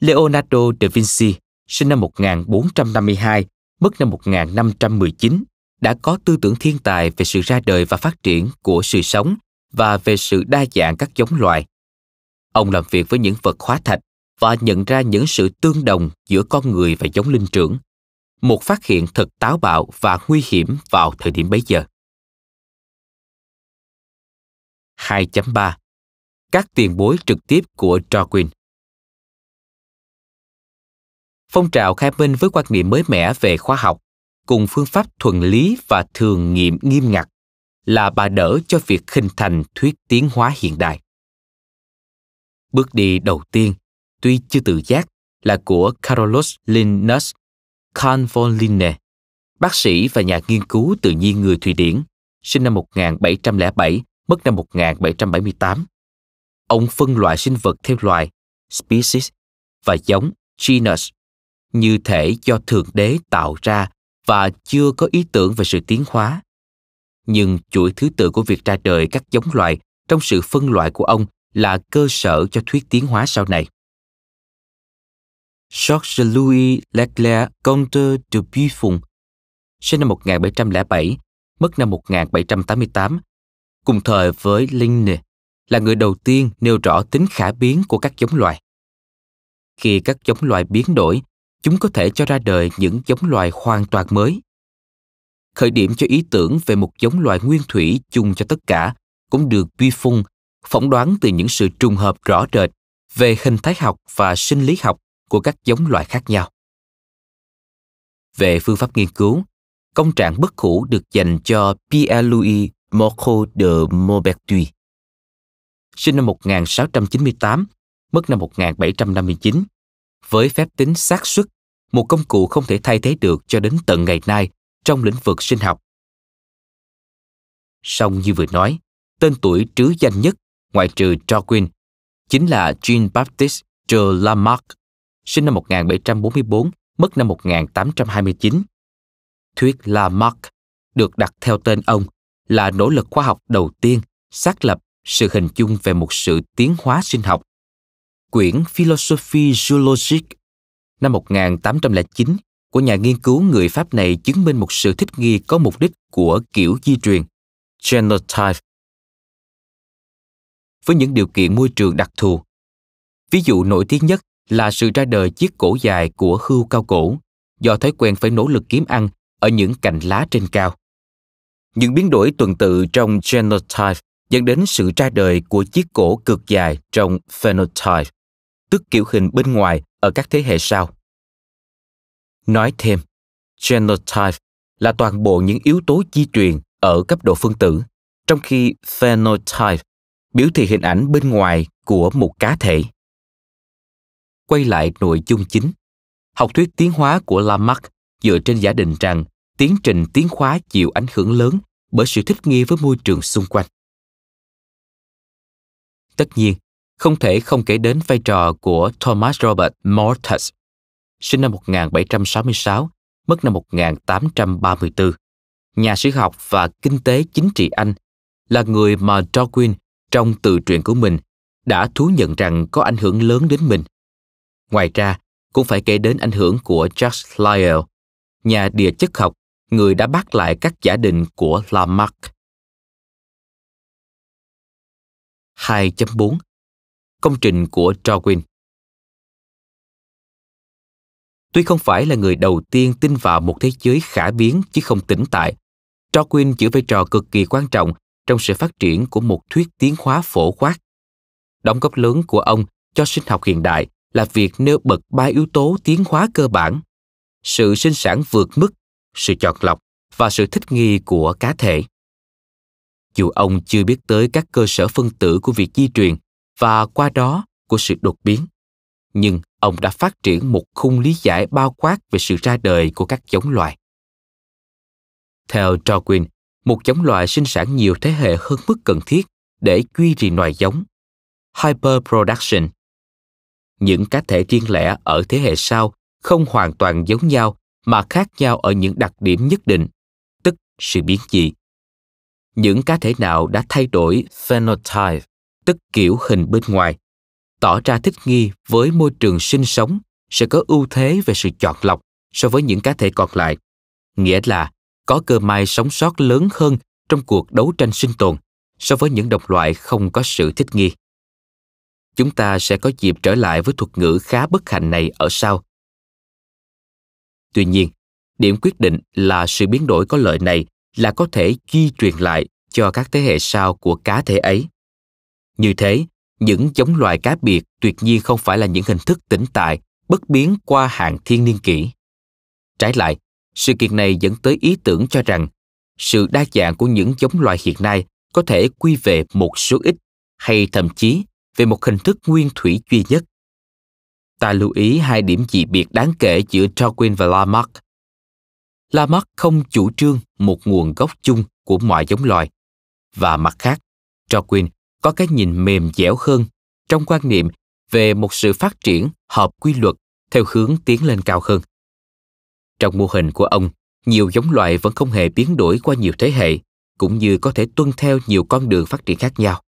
Leonardo da Vinci, sinh năm 1452, mất năm 1519, đã có tư tưởng thiên tài về sự ra đời và phát triển của sự sống và về sự đa dạng các giống loài. Ông làm việc với những vật hóa thạch và nhận ra những sự tương đồng giữa con người và giống linh trưởng, một phát hiện thật táo bạo và nguy hiểm vào thời điểm bấy giờ. 2.3 Các tiền bối trực tiếp của Darwin Phong trào khai minh với quan niệm mới mẻ về khoa học cùng phương pháp thuần lý và thường nghiệm nghiêm ngặt là bà đỡ cho việc hình thành thuyết tiến hóa hiện đại. Bước đi đầu tiên, tuy chưa tự giác, là của Carlos Linnaeus Carl von Linne, bác sĩ và nhà nghiên cứu tự nhiên người Thụy Điển, sinh năm 1707, mất năm 1778. Ông phân loại sinh vật theo loài, species, và giống, genus, như thể do Thượng Đế tạo ra và chưa có ý tưởng về sự tiến hóa. Nhưng chuỗi thứ tự của việc ra đời các giống loài trong sự phân loại của ông là cơ sở cho thuyết tiến hóa sau này. Georges Louis Leclerc Comte de Buffon, sinh năm 1707, mất năm 1788, cùng thời với Linne, là người đầu tiên nêu rõ tính khả biến của các giống loài. Khi các giống loài biến đổi chúng có thể cho ra đời những giống loài hoàn toàn mới. Khởi điểm cho ý tưởng về một giống loài nguyên thủy chung cho tất cả cũng được Buffon phỏng đoán từ những sự trùng hợp rõ rệt về hình thái học và sinh lý học của các giống loài khác nhau. Về phương pháp nghiên cứu, công trạng bất hủ được dành cho Pierre-Louis Moreau de Maupertuis. Sinh năm 1698, mất năm 1759, với phép tính xác suất, một công cụ không thể thay thế được cho đến tận ngày nay trong lĩnh vực sinh học. Song như vừa nói, tên tuổi trứ danh nhất ngoại trừ Darwin chính là Jean-Baptiste de Lamarck, sinh năm 1744, mất năm 1829. Thuyết Lamarck được đặt theo tên ông là nỗ lực khoa học đầu tiên xác lập sự hình dung về một sự tiến hóa sinh học quyển Philosophie Zoologique năm 1809 của nhà nghiên cứu người Pháp này chứng minh một sự thích nghi có mục đích của kiểu di truyền, genotype. Với những điều kiện môi trường đặc thù, ví dụ nổi tiếng nhất là sự ra đời chiếc cổ dài của hươu cao cổ do thói quen phải nỗ lực kiếm ăn ở những cành lá trên cao. Những biến đổi tuần tự trong genotype dẫn đến sự ra đời của chiếc cổ cực dài trong phenotype tức kiểu hình bên ngoài ở các thế hệ sau. Nói thêm, genotype là toàn bộ những yếu tố di truyền ở cấp độ phân tử, trong khi phenotype biểu thị hình ảnh bên ngoài của một cá thể. Quay lại nội dung chính, học thuyết tiến hóa của Lamarck dựa trên giả định rằng tiến trình tiến hóa chịu ảnh hưởng lớn bởi sự thích nghi với môi trường xung quanh. Tất nhiên, không thể không kể đến vai trò của Thomas Robert Mortis, sinh năm 1766, mất năm 1834, nhà sử học và kinh tế chính trị Anh, là người mà Darwin trong tự truyện của mình đã thú nhận rằng có ảnh hưởng lớn đến mình. Ngoài ra, cũng phải kể đến ảnh hưởng của Jacques Lyell, nhà địa chất học, người đã bác lại các giả định của Lamarck. 2.4 công trình của Darwin. Tuy không phải là người đầu tiên tin vào một thế giới khả biến chứ không tĩnh tại, Darwin giữ vai trò cực kỳ quan trọng trong sự phát triển của một thuyết tiến hóa phổ quát. Đóng góp lớn của ông cho sinh học hiện đại là việc nêu bật ba yếu tố tiến hóa cơ bản, sự sinh sản vượt mức, sự chọn lọc và sự thích nghi của cá thể. Dù ông chưa biết tới các cơ sở phân tử của việc di truyền, và qua đó của sự đột biến nhưng ông đã phát triển một khung lý giải bao quát về sự ra đời của các giống loài theo darwin một giống loài sinh sản nhiều thế hệ hơn mức cần thiết để duy trì loài giống hyperproduction những cá thể riêng lẻ ở thế hệ sau không hoàn toàn giống nhau mà khác nhau ở những đặc điểm nhất định tức sự biến dị những cá thể nào đã thay đổi phenotype tức kiểu hình bên ngoài, tỏ ra thích nghi với môi trường sinh sống sẽ có ưu thế về sự chọn lọc so với những cá thể còn lại, nghĩa là có cơ may sống sót lớn hơn trong cuộc đấu tranh sinh tồn so với những đồng loại không có sự thích nghi. Chúng ta sẽ có dịp trở lại với thuật ngữ khá bất hạnh này ở sau. Tuy nhiên, điểm quyết định là sự biến đổi có lợi này là có thể di truyền lại cho các thế hệ sau của cá thể ấy. Như thế, những giống loài cá biệt tuyệt nhiên không phải là những hình thức tĩnh tại, bất biến qua hàng thiên niên kỷ. Trái lại, sự kiện này dẫn tới ý tưởng cho rằng sự đa dạng của những giống loài hiện nay có thể quy về một số ít hay thậm chí về một hình thức nguyên thủy duy nhất. Ta lưu ý hai điểm dị biệt đáng kể giữa Darwin và Lamarck. Lamarck không chủ trương một nguồn gốc chung của mọi giống loài và mặt khác, Darwin có cái nhìn mềm dẻo hơn trong quan niệm về một sự phát triển hợp quy luật theo hướng tiến lên cao hơn. Trong mô hình của ông, nhiều giống loài vẫn không hề biến đổi qua nhiều thế hệ, cũng như có thể tuân theo nhiều con đường phát triển khác nhau.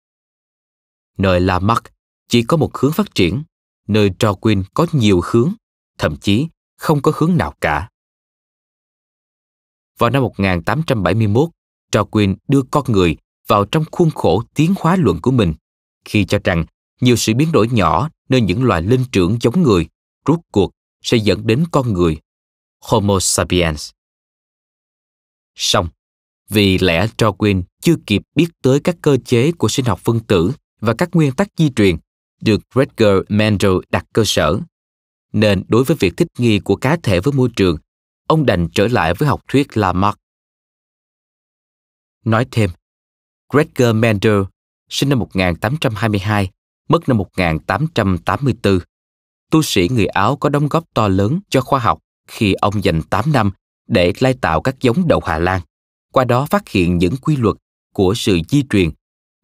Nơi Lamarck chỉ có một hướng phát triển, nơi Darwin có nhiều hướng, thậm chí không có hướng nào cả. Vào năm 1871, Darwin đưa con người vào trong khuôn khổ tiến hóa luận của mình khi cho rằng nhiều sự biến đổi nhỏ nơi những loài linh trưởng giống người rút cuộc sẽ dẫn đến con người Homo sapiens. Song, vì lẽ Darwin chưa kịp biết tới các cơ chế của sinh học phân tử và các nguyên tắc di truyền được Gregor Mendel đặt cơ sở, nên đối với việc thích nghi của cá thể với môi trường, ông đành trở lại với học thuyết Lamarck. Nói thêm, Gregor Mendel, sinh năm 1822, mất năm 1884. Tu sĩ người Áo có đóng góp to lớn cho khoa học khi ông dành 8 năm để lai tạo các giống đậu Hà Lan, qua đó phát hiện những quy luật của sự di truyền,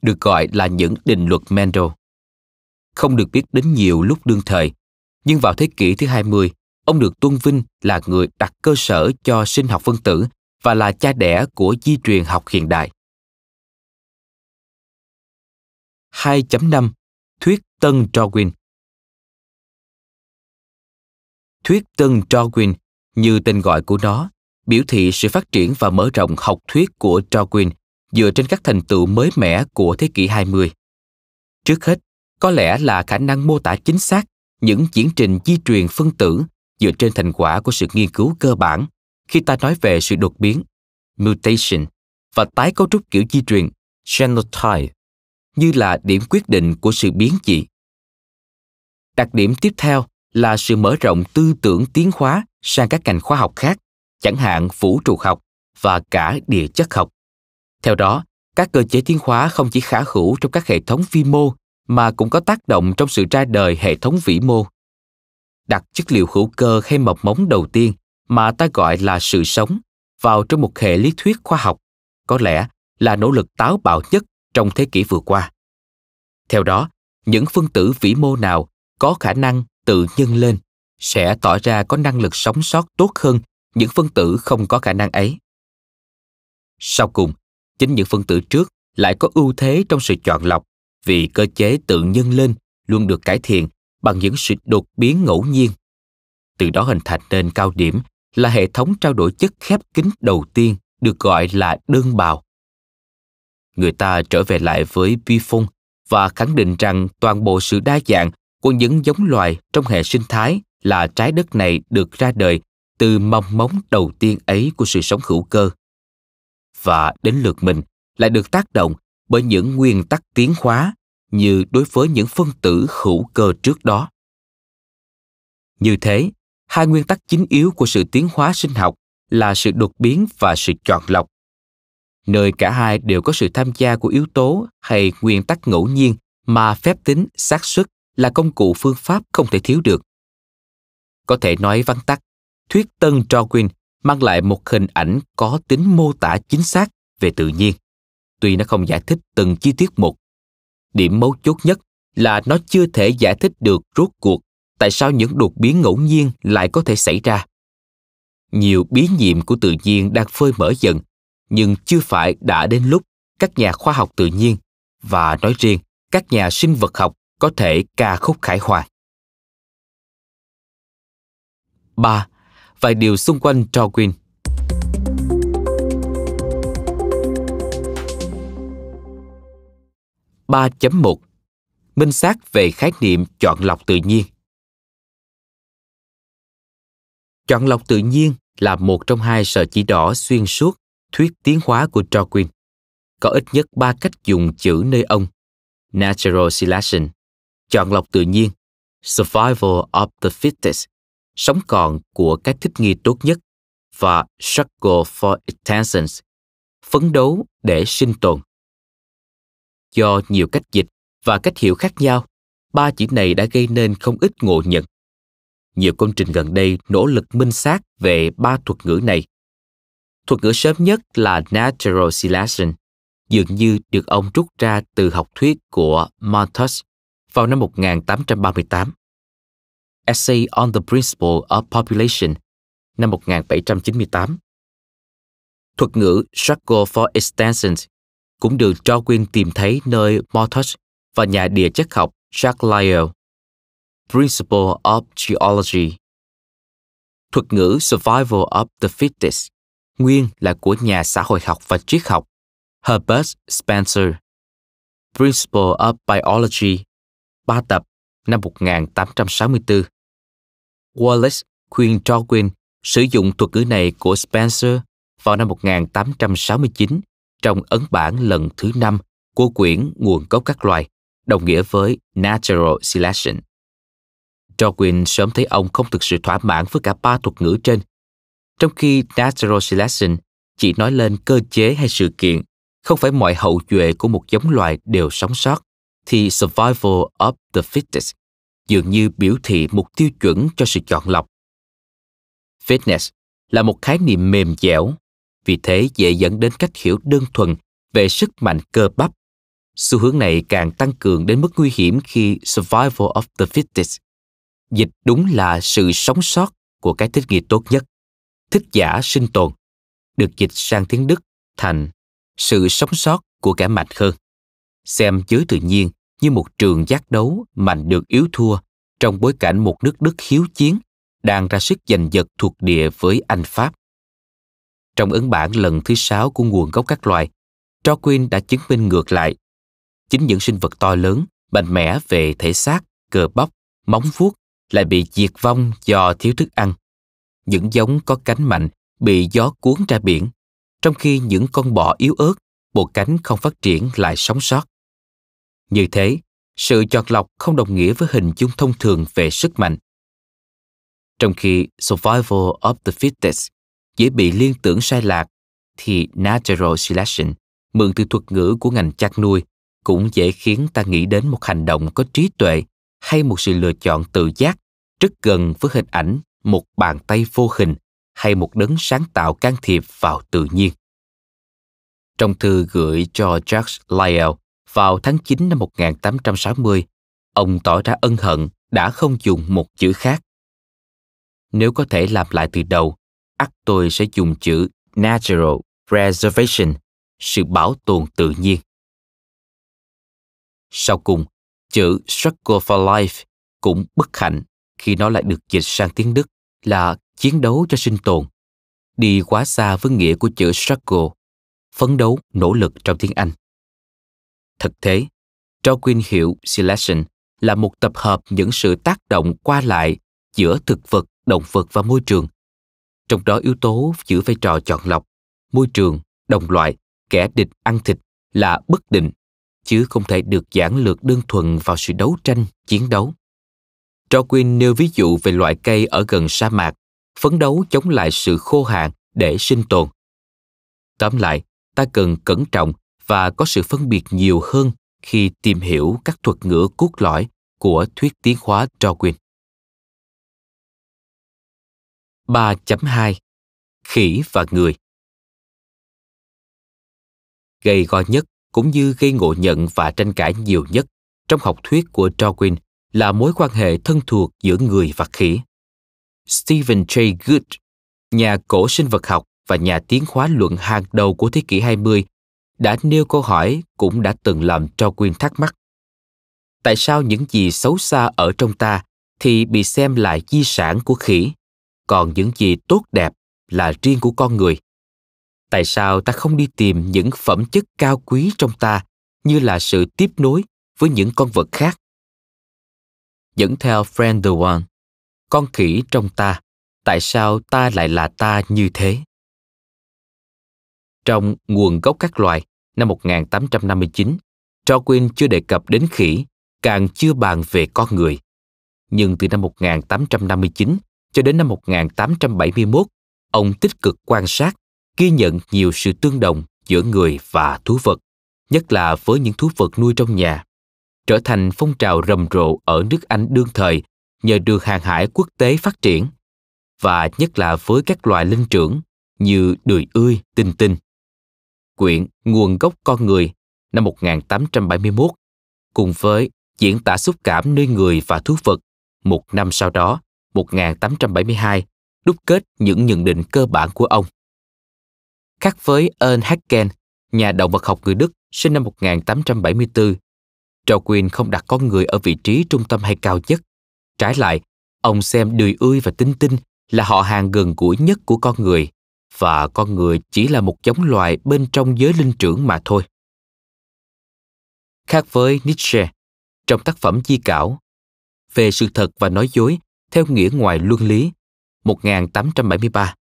được gọi là những định luật Mendel. Không được biết đến nhiều lúc đương thời, nhưng vào thế kỷ thứ 20, ông được tôn vinh là người đặt cơ sở cho sinh học phân tử và là cha đẻ của di truyền học hiện đại. 2.5 Thuyết Tân Darwin Thuyết Tân Darwin, như tên gọi của nó, biểu thị sự phát triển và mở rộng học thuyết của Darwin dựa trên các thành tựu mới mẻ của thế kỷ 20. Trước hết, có lẽ là khả năng mô tả chính xác những diễn trình di truyền phân tử dựa trên thành quả của sự nghiên cứu cơ bản khi ta nói về sự đột biến, mutation, và tái cấu trúc kiểu di truyền, genotype như là điểm quyết định của sự biến dị. Đặc điểm tiếp theo là sự mở rộng tư tưởng tiến hóa sang các ngành khoa học khác, chẳng hạn vũ trụ học và cả địa chất học. Theo đó, các cơ chế tiến hóa không chỉ khả hữu trong các hệ thống vi mô mà cũng có tác động trong sự ra đời hệ thống vĩ mô. Đặt chất liệu hữu cơ hay mọc móng đầu tiên mà ta gọi là sự sống vào trong một hệ lý thuyết khoa học, có lẽ là nỗ lực táo bạo nhất trong thế kỷ vừa qua. Theo đó, những phân tử vĩ mô nào có khả năng tự nhân lên sẽ tỏ ra có năng lực sống sót tốt hơn những phân tử không có khả năng ấy. Sau cùng, chính những phân tử trước lại có ưu thế trong sự chọn lọc vì cơ chế tự nhân lên luôn được cải thiện bằng những sự đột biến ngẫu nhiên. Từ đó hình thành nên cao điểm là hệ thống trao đổi chất khép kín đầu tiên được gọi là đơn bào người ta trở về lại với vi phong và khẳng định rằng toàn bộ sự đa dạng của những giống loài trong hệ sinh thái là trái đất này được ra đời từ mầm móng đầu tiên ấy của sự sống hữu cơ. Và đến lượt mình lại được tác động bởi những nguyên tắc tiến hóa như đối với những phân tử hữu cơ trước đó. Như thế, hai nguyên tắc chính yếu của sự tiến hóa sinh học là sự đột biến và sự chọn lọc nơi cả hai đều có sự tham gia của yếu tố hay nguyên tắc ngẫu nhiên mà phép tính xác suất là công cụ phương pháp không thể thiếu được có thể nói vắn tắt thuyết tân darwin mang lại một hình ảnh có tính mô tả chính xác về tự nhiên tuy nó không giải thích từng chi tiết một điểm mấu chốt nhất là nó chưa thể giải thích được rốt cuộc tại sao những đột biến ngẫu nhiên lại có thể xảy ra nhiều bí nhiệm của tự nhiên đang phơi mở dần nhưng chưa phải đã đến lúc các nhà khoa học tự nhiên và nói riêng các nhà sinh vật học có thể ca khúc khải hoàn. 3. Vài điều xung quanh Darwin ba một minh xác về khái niệm chọn lọc tự nhiên chọn lọc tự nhiên là một trong hai sợi chỉ đỏ xuyên suốt thuyết tiến hóa của Darwin, có ít nhất ba cách dùng chữ nơi ông, natural selection, chọn lọc tự nhiên, survival of the fittest, sống còn của các thích nghi tốt nhất và struggle for existence, phấn đấu để sinh tồn. Do nhiều cách dịch và cách hiểu khác nhau, ba chữ này đã gây nên không ít ngộ nhận. Nhiều công trình gần đây nỗ lực minh xác về ba thuật ngữ này Thuật ngữ sớm nhất là natural selection, dường như được ông rút ra từ học thuyết của Malthus vào năm 1838. Essay on the Principle of Population năm 1798. Thuật ngữ struggle for existence cũng được cho Darwin tìm thấy nơi Malthus và nhà địa chất học Jacques Lyell. Principle of Geology Thuật ngữ Survival of the Fittest nguyên là của nhà xã hội học và triết học Herbert Spencer, Principle of Biology, 3 tập, năm 1864. Wallace khuyên Darwin sử dụng thuật ngữ này của Spencer vào năm 1869 trong ấn bản lần thứ năm của quyển Nguồn gốc các loài, đồng nghĩa với Natural Selection. Darwin sớm thấy ông không thực sự thỏa mãn với cả ba thuật ngữ trên trong khi natural selection chỉ nói lên cơ chế hay sự kiện không phải mọi hậu duệ của một giống loài đều sống sót thì survival of the fittest dường như biểu thị một tiêu chuẩn cho sự chọn lọc fitness là một khái niệm mềm dẻo vì thế dễ dẫn đến cách hiểu đơn thuần về sức mạnh cơ bắp xu hướng này càng tăng cường đến mức nguy hiểm khi survival of the fittest dịch đúng là sự sống sót của cái thích nghi tốt nhất thích giả sinh tồn, được dịch sang tiếng Đức thành sự sống sót của kẻ mạnh hơn. Xem giới tự nhiên như một trường giác đấu mạnh được yếu thua trong bối cảnh một nước Đức hiếu chiến đang ra sức giành giật thuộc địa với Anh Pháp. Trong ấn bản lần thứ sáu của nguồn gốc các loài, Troquin đã chứng minh ngược lại. Chính những sinh vật to lớn, mạnh mẽ về thể xác, cờ bóc, móng vuốt lại bị diệt vong do thiếu thức ăn những giống có cánh mạnh bị gió cuốn ra biển, trong khi những con bọ yếu ớt, bộ cánh không phát triển lại sống sót. Như thế, sự chọn lọc không đồng nghĩa với hình dung thông thường về sức mạnh. Trong khi survival of the fittest dễ bị liên tưởng sai lạc, thì natural selection, mượn từ thuật ngữ của ngành chăn nuôi, cũng dễ khiến ta nghĩ đến một hành động có trí tuệ hay một sự lựa chọn tự giác rất gần với hình ảnh một bàn tay vô hình hay một đấng sáng tạo can thiệp vào tự nhiên. Trong thư gửi cho Jacques Lyell vào tháng 9 năm 1860, ông tỏ ra ân hận đã không dùng một chữ khác. Nếu có thể làm lại từ đầu, ắt tôi sẽ dùng chữ natural preservation, sự bảo tồn tự nhiên. Sau cùng, chữ struggle for life cũng bất hạnh khi nó lại được dịch sang tiếng Đức là chiến đấu cho sinh tồn, đi quá xa với nghĩa của chữ struggle, phấn đấu, nỗ lực trong tiếng Anh. Thực thế, Darwin hiểu selection là một tập hợp những sự tác động qua lại giữa thực vật, động vật và môi trường, trong đó yếu tố giữ vai trò chọn lọc, môi trường, đồng loại, kẻ địch ăn thịt là bất định, chứ không thể được giản lược đơn thuần vào sự đấu tranh, chiến đấu. Darwin nêu ví dụ về loại cây ở gần sa mạc, phấn đấu chống lại sự khô hạn để sinh tồn. Tóm lại, ta cần cẩn trọng và có sự phân biệt nhiều hơn khi tìm hiểu các thuật ngữ cốt lõi của thuyết tiến hóa Darwin. 3.2 Khỉ và người Gây go nhất cũng như gây ngộ nhận và tranh cãi nhiều nhất trong học thuyết của Darwin là mối quan hệ thân thuộc giữa người và khỉ. Stephen Jay Gould, nhà cổ sinh vật học và nhà tiến hóa luận hàng đầu của thế kỷ 20, đã nêu câu hỏi cũng đã từng làm cho Quyên thắc mắc. Tại sao những gì xấu xa ở trong ta thì bị xem lại di sản của khỉ, còn những gì tốt đẹp là riêng của con người? Tại sao ta không đi tìm những phẩm chất cao quý trong ta như là sự tiếp nối với những con vật khác dẫn theo Friend the One. Con khỉ trong ta, tại sao ta lại là ta như thế? Trong Nguồn gốc các loài năm 1859, Darwin chưa đề cập đến khỉ, càng chưa bàn về con người. Nhưng từ năm 1859 cho đến năm 1871, ông tích cực quan sát, ghi nhận nhiều sự tương đồng giữa người và thú vật, nhất là với những thú vật nuôi trong nhà trở thành phong trào rầm rộ ở nước Anh đương thời nhờ đường hàng hải quốc tế phát triển và nhất là với các loài linh trưởng như đười ươi, tinh tinh. Quyển Nguồn gốc con người năm 1871 cùng với diễn tả xúc cảm nơi người và thú vật một năm sau đó, 1872, đúc kết những nhận định cơ bản của ông. Khác với Ernst Haeckel, nhà động vật học người Đức sinh năm 1874, Trò Darwin không đặt con người ở vị trí trung tâm hay cao nhất. Trái lại, ông xem đười ươi và tinh tinh là họ hàng gần gũi nhất của con người và con người chỉ là một giống loài bên trong giới linh trưởng mà thôi. Khác với Nietzsche, trong tác phẩm Di Cảo, về sự thật và nói dối theo nghĩa ngoài luân lý 1873.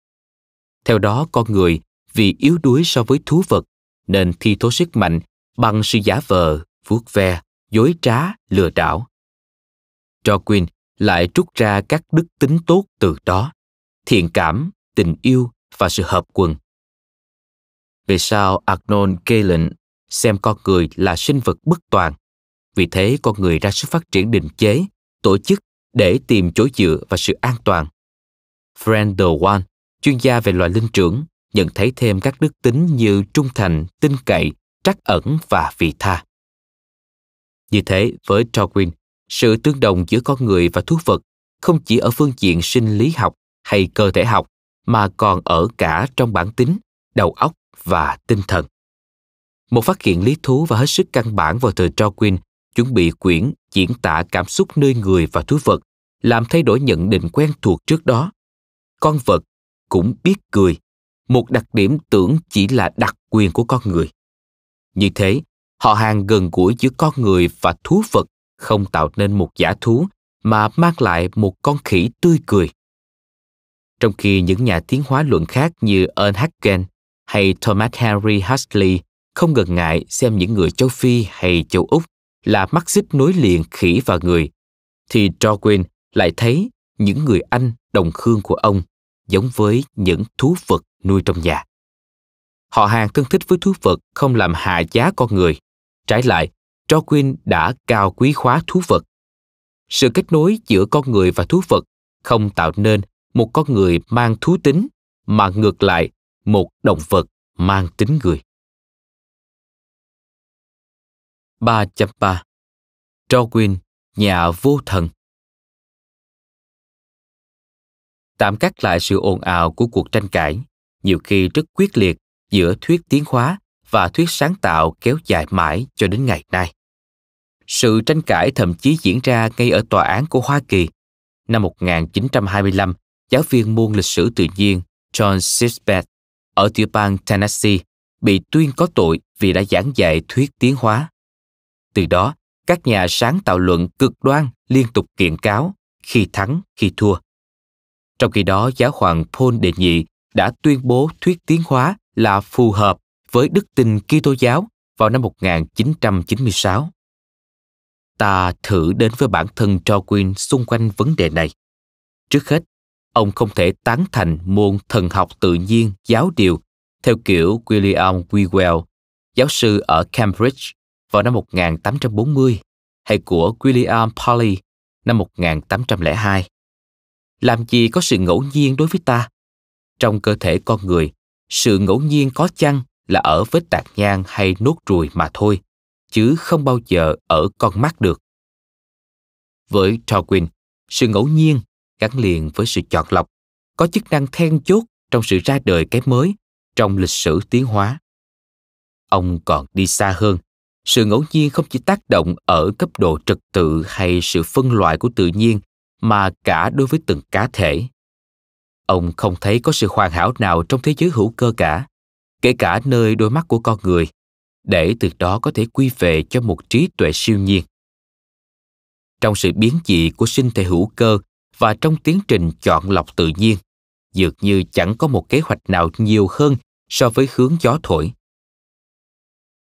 Theo đó, con người vì yếu đuối so với thú vật nên thi thố sức mạnh bằng sự giả vờ, vuốt ve, dối trá lừa đảo Cho Quinn lại rút ra các đức tính tốt từ đó thiện cảm tình yêu và sự hợp quần về sao Arnold Galen xem con người là sinh vật bất toàn vì thế con người ra sức phát triển định chế tổ chức để tìm chỗ dựa và sự an toàn Frank Dewan, chuyên gia về loài linh trưởng, nhận thấy thêm các đức tính như trung thành, tin cậy, trắc ẩn và vị tha. Như thế, với Darwin, sự tương đồng giữa con người và thú vật không chỉ ở phương diện sinh lý học hay cơ thể học mà còn ở cả trong bản tính, đầu óc và tinh thần. Một phát hiện lý thú và hết sức căn bản vào thời Darwin chuẩn bị quyển diễn tả cảm xúc nơi người và thú vật làm thay đổi nhận định quen thuộc trước đó. Con vật cũng biết cười, một đặc điểm tưởng chỉ là đặc quyền của con người. Như thế, họ hàng gần gũi giữa con người và thú vật không tạo nên một giả thú mà mang lại một con khỉ tươi cười. Trong khi những nhà tiến hóa luận khác như Ernst Hagen hay Thomas Henry Huxley không ngần ngại xem những người châu Phi hay châu Úc là mắt xích nối liền khỉ và người, thì Darwin lại thấy những người Anh đồng hương của ông giống với những thú vật nuôi trong nhà. Họ hàng thân thích với thú vật không làm hạ giá con người, Trái lại, Darwin đã cao quý hóa thú vật. Sự kết nối giữa con người và thú vật không tạo nên một con người mang thú tính, mà ngược lại, một động vật mang tính người. 3.3 Darwin, nhà vô thần Tạm cắt lại sự ồn ào của cuộc tranh cãi, nhiều khi rất quyết liệt giữa thuyết tiến hóa và thuyết sáng tạo kéo dài mãi cho đến ngày nay. Sự tranh cãi thậm chí diễn ra ngay ở tòa án của Hoa Kỳ. Năm 1925, giáo viên môn lịch sử tự nhiên John Sisbet ở tiểu bang Tennessee bị tuyên có tội vì đã giảng dạy thuyết tiến hóa. Từ đó, các nhà sáng tạo luận cực đoan liên tục kiện cáo khi thắng khi thua. Trong khi đó, giáo hoàng Paul đệ nhị đã tuyên bố thuyết tiến hóa là phù hợp với đức tin Kitô giáo vào năm 1996. Ta thử đến với bản thân Darwin xung quanh vấn đề này. Trước hết, ông không thể tán thành môn thần học tự nhiên giáo điều theo kiểu William Wewell, giáo sư ở Cambridge vào năm 1840 hay của William Pauli năm 1802. Làm gì có sự ngẫu nhiên đối với ta? Trong cơ thể con người, sự ngẫu nhiên có chăng là ở với tạc nhang hay nốt ruồi mà thôi, chứ không bao giờ ở con mắt được. Với Darwin, sự ngẫu nhiên gắn liền với sự chọn lọc, có chức năng then chốt trong sự ra đời cái mới trong lịch sử tiến hóa. Ông còn đi xa hơn, sự ngẫu nhiên không chỉ tác động ở cấp độ trật tự hay sự phân loại của tự nhiên mà cả đối với từng cá thể. Ông không thấy có sự hoàn hảo nào trong thế giới hữu cơ cả, kể cả nơi đôi mắt của con người để từ đó có thể quy về cho một trí tuệ siêu nhiên trong sự biến dị của sinh thể hữu cơ và trong tiến trình chọn lọc tự nhiên dường như chẳng có một kế hoạch nào nhiều hơn so với hướng gió thổi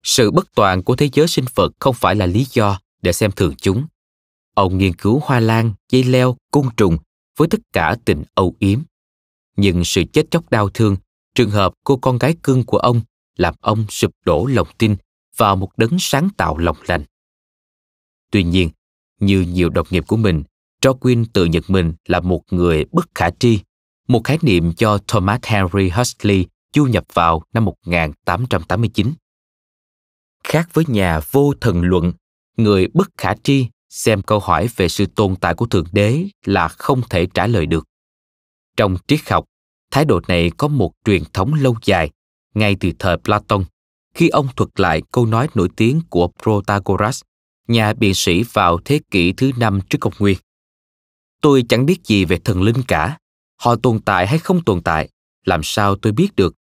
sự bất toàn của thế giới sinh vật không phải là lý do để xem thường chúng ông nghiên cứu hoa lan dây leo côn trùng với tất cả tình âu yếm nhưng sự chết chóc đau thương trường hợp cô con gái cưng của ông làm ông sụp đổ lòng tin vào một đấng sáng tạo lòng lành. Tuy nhiên, như nhiều đồng nghiệp của mình, Joaquin tự nhận mình là một người bất khả tri, một khái niệm cho Thomas Henry Huxley du nhập vào năm 1889. Khác với nhà vô thần luận, người bất khả tri xem câu hỏi về sự tồn tại của Thượng Đế là không thể trả lời được. Trong triết học, Thái độ này có một truyền thống lâu dài, ngay từ thời Platon, khi ông thuật lại câu nói nổi tiếng của Protagoras, nhà biện sĩ vào thế kỷ thứ năm trước công nguyên. Tôi chẳng biết gì về thần linh cả, họ tồn tại hay không tồn tại, làm sao tôi biết được?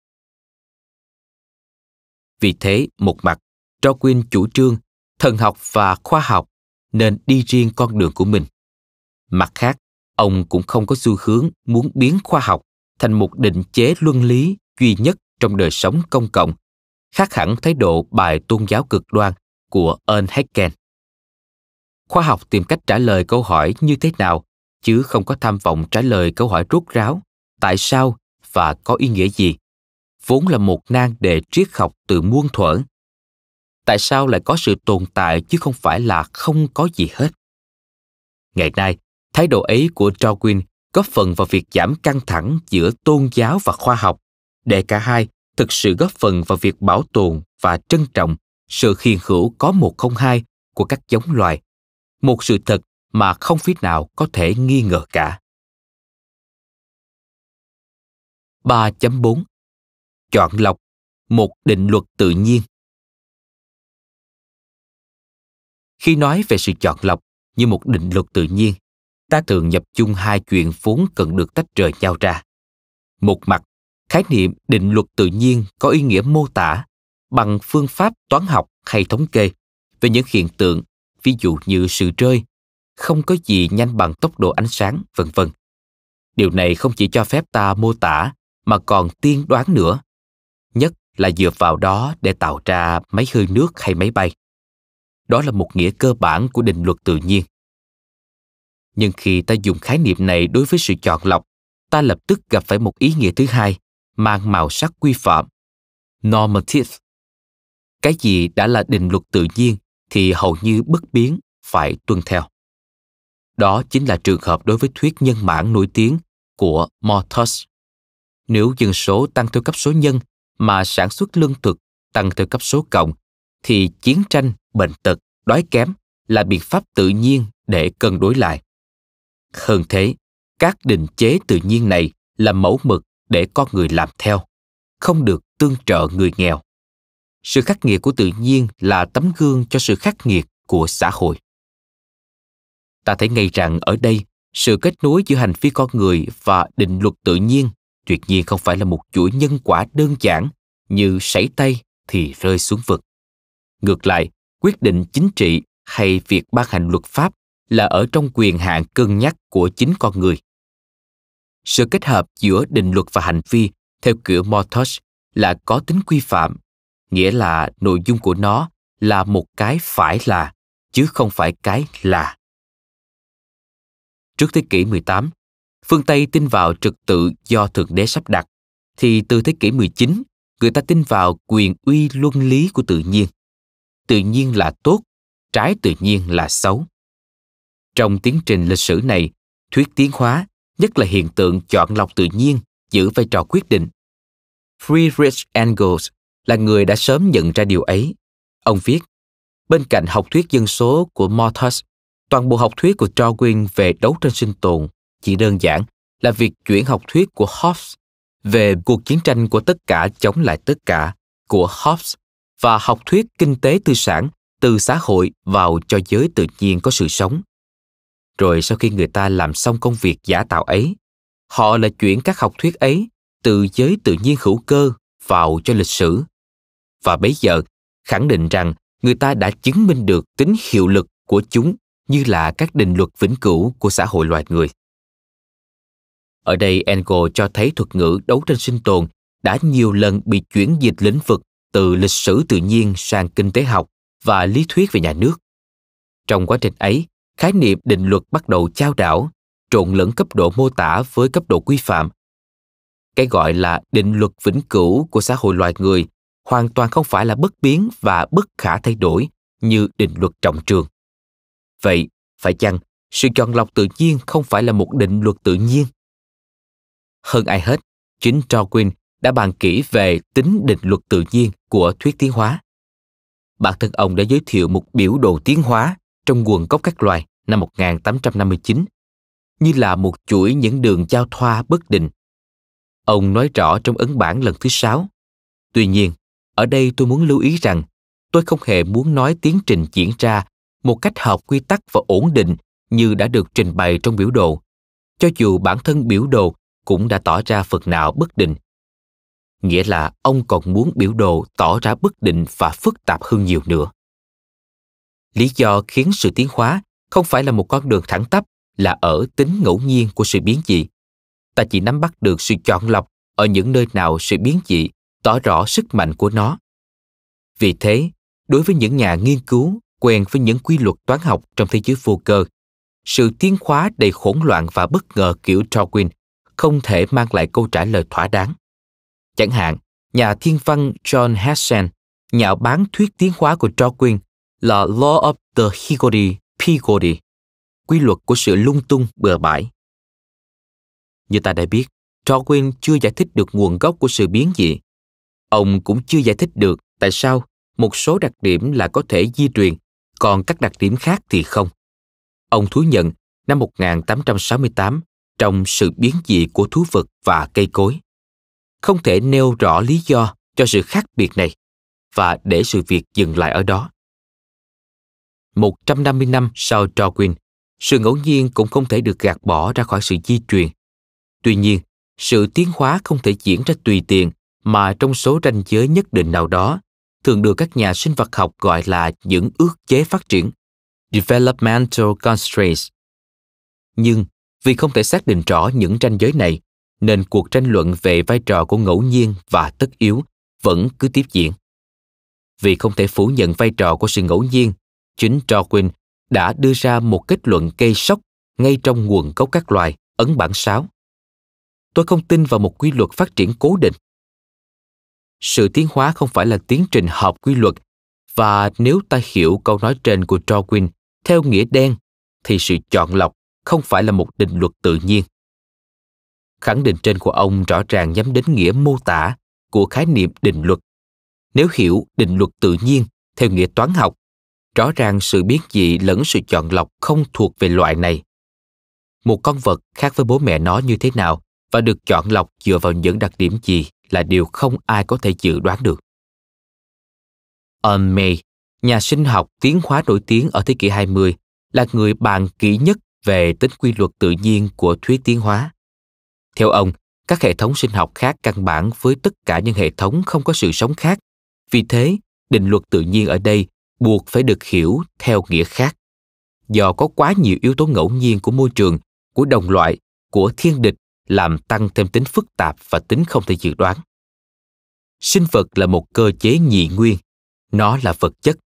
Vì thế, một mặt, Darwin chủ trương thần học và khoa học nên đi riêng con đường của mình. Mặt khác, ông cũng không có xu hướng muốn biến khoa học thành một định chế luân lý duy nhất trong đời sống công cộng, khác hẳn thái độ bài tôn giáo cực đoan của Ernhecken. Khoa học tìm cách trả lời câu hỏi như thế nào, chứ không có tham vọng trả lời câu hỏi rốt ráo, tại sao và có ý nghĩa gì, vốn là một nan đề triết học từ muôn thuở. Tại sao lại có sự tồn tại chứ không phải là không có gì hết? Ngày nay, thái độ ấy của Darwin góp phần vào việc giảm căng thẳng giữa tôn giáo và khoa học để cả hai thực sự góp phần vào việc bảo tồn và trân trọng sự hiện hữu có một không hai của các giống loài một sự thật mà không phía nào có thể nghi ngờ cả 3.4 Chọn lọc một định luật tự nhiên khi nói về sự chọn lọc như một định luật tự nhiên ta thường nhập chung hai chuyện vốn cần được tách rời nhau ra. Một mặt, khái niệm định luật tự nhiên có ý nghĩa mô tả bằng phương pháp toán học hay thống kê về những hiện tượng, ví dụ như sự rơi, không có gì nhanh bằng tốc độ ánh sáng, vân vân. Điều này không chỉ cho phép ta mô tả mà còn tiên đoán nữa. Nhất là dựa vào đó để tạo ra máy hơi nước hay máy bay. Đó là một nghĩa cơ bản của định luật tự nhiên nhưng khi ta dùng khái niệm này đối với sự chọn lọc ta lập tức gặp phải một ý nghĩa thứ hai mang màu sắc quy phạm normative cái gì đã là định luật tự nhiên thì hầu như bất biến phải tuân theo đó chính là trường hợp đối với thuyết nhân mãn nổi tiếng của Malthus. Nếu dân số tăng theo cấp số nhân mà sản xuất lương thực tăng theo cấp số cộng, thì chiến tranh, bệnh tật, đói kém là biện pháp tự nhiên để cân đối lại. Hơn thế, các định chế tự nhiên này là mẫu mực để con người làm theo, không được tương trợ người nghèo. Sự khắc nghiệt của tự nhiên là tấm gương cho sự khắc nghiệt của xã hội. Ta thấy ngay rằng ở đây, sự kết nối giữa hành vi con người và định luật tự nhiên tuyệt nhiên không phải là một chuỗi nhân quả đơn giản như sảy tay thì rơi xuống vực. Ngược lại, quyết định chính trị hay việc ban hành luật pháp là ở trong quyền hạn cân nhắc của chính con người. Sự kết hợp giữa định luật và hành vi theo kiểu Mortos là có tính quy phạm, nghĩa là nội dung của nó là một cái phải là, chứ không phải cái là. Trước thế kỷ 18, phương Tây tin vào trật tự do Thượng Đế sắp đặt, thì từ thế kỷ 19, người ta tin vào quyền uy luân lý của tự nhiên. Tự nhiên là tốt, trái tự nhiên là xấu trong tiến trình lịch sử này thuyết tiến hóa nhất là hiện tượng chọn lọc tự nhiên giữ vai trò quyết định friedrich engels là người đã sớm nhận ra điều ấy ông viết bên cạnh học thuyết dân số của malthus toàn bộ học thuyết của darwin về đấu tranh sinh tồn chỉ đơn giản là việc chuyển học thuyết của hobbes về cuộc chiến tranh của tất cả chống lại tất cả của hobbes và học thuyết kinh tế tư sản từ xã hội vào cho giới tự nhiên có sự sống rồi sau khi người ta làm xong công việc giả tạo ấy họ lại chuyển các học thuyết ấy từ giới tự nhiên hữu cơ vào cho lịch sử và bây giờ khẳng định rằng người ta đã chứng minh được tính hiệu lực của chúng như là các định luật vĩnh cửu của xã hội loài người ở đây engel cho thấy thuật ngữ đấu tranh sinh tồn đã nhiều lần bị chuyển dịch lĩnh vực từ lịch sử tự nhiên sang kinh tế học và lý thuyết về nhà nước trong quá trình ấy khái niệm định luật bắt đầu trao đảo, trộn lẫn cấp độ mô tả với cấp độ quy phạm. Cái gọi là định luật vĩnh cửu của xã hội loài người hoàn toàn không phải là bất biến và bất khả thay đổi như định luật trọng trường. Vậy, phải chăng sự chọn lọc tự nhiên không phải là một định luật tự nhiên? Hơn ai hết, chính Darwin đã bàn kỹ về tính định luật tự nhiên của thuyết tiến hóa. Bản thân ông đã giới thiệu một biểu đồ tiến hóa trong quần cốc các loài năm 1859 như là một chuỗi những đường giao thoa bất định. Ông nói rõ trong ấn bản lần thứ sáu. Tuy nhiên, ở đây tôi muốn lưu ý rằng tôi không hề muốn nói tiến trình diễn ra một cách hợp quy tắc và ổn định như đã được trình bày trong biểu đồ, cho dù bản thân biểu đồ cũng đã tỏ ra phần nào bất định. Nghĩa là ông còn muốn biểu đồ tỏ ra bất định và phức tạp hơn nhiều nữa lý do khiến sự tiến hóa không phải là một con đường thẳng tắp là ở tính ngẫu nhiên của sự biến dị ta chỉ nắm bắt được sự chọn lọc ở những nơi nào sự biến dị tỏ rõ sức mạnh của nó vì thế đối với những nhà nghiên cứu quen với những quy luật toán học trong thế giới vô cơ sự tiến hóa đầy hỗn loạn và bất ngờ kiểu darwin không thể mang lại câu trả lời thỏa đáng chẳng hạn nhà thiên văn john hessen nhà bán thuyết tiến hóa của darwin là Law of the Higori Pigori, quy luật của sự lung tung bừa bãi. Như ta đã biết, Darwin chưa giải thích được nguồn gốc của sự biến dị. Ông cũng chưa giải thích được tại sao một số đặc điểm là có thể di truyền, còn các đặc điểm khác thì không. Ông thú nhận năm 1868 trong sự biến dị của thú vật và cây cối. Không thể nêu rõ lý do cho sự khác biệt này và để sự việc dừng lại ở đó. 150 năm sau Darwin, sự ngẫu nhiên cũng không thể được gạt bỏ ra khỏi sự di truyền. Tuy nhiên, sự tiến hóa không thể diễn ra tùy tiện mà trong số ranh giới nhất định nào đó, thường được các nhà sinh vật học gọi là những ước chế phát triển, developmental constraints. Nhưng vì không thể xác định rõ những ranh giới này, nên cuộc tranh luận về vai trò của ngẫu nhiên và tất yếu vẫn cứ tiếp diễn. Vì không thể phủ nhận vai trò của sự ngẫu nhiên chính Darwin đã đưa ra một kết luận gây sốc ngay trong nguồn gốc các loài, ấn bản 6. Tôi không tin vào một quy luật phát triển cố định. Sự tiến hóa không phải là tiến trình hợp quy luật và nếu ta hiểu câu nói trên của Darwin theo nghĩa đen thì sự chọn lọc không phải là một định luật tự nhiên. Khẳng định trên của ông rõ ràng nhắm đến nghĩa mô tả của khái niệm định luật. Nếu hiểu định luật tự nhiên theo nghĩa toán học rõ ràng sự biến dị lẫn sự chọn lọc không thuộc về loại này một con vật khác với bố mẹ nó như thế nào và được chọn lọc dựa vào những đặc điểm gì là điều không ai có thể dự đoán được. Ern May, nhà sinh học tiến hóa nổi tiếng ở thế kỷ 20, là người bàn kỹ nhất về tính quy luật tự nhiên của thuyết tiến hóa. Theo ông, các hệ thống sinh học khác căn bản với tất cả những hệ thống không có sự sống khác. Vì thế, định luật tự nhiên ở đây buộc phải được hiểu theo nghĩa khác do có quá nhiều yếu tố ngẫu nhiên của môi trường của đồng loại của thiên địch làm tăng thêm tính phức tạp và tính không thể dự đoán sinh vật là một cơ chế nhị nguyên nó là vật chất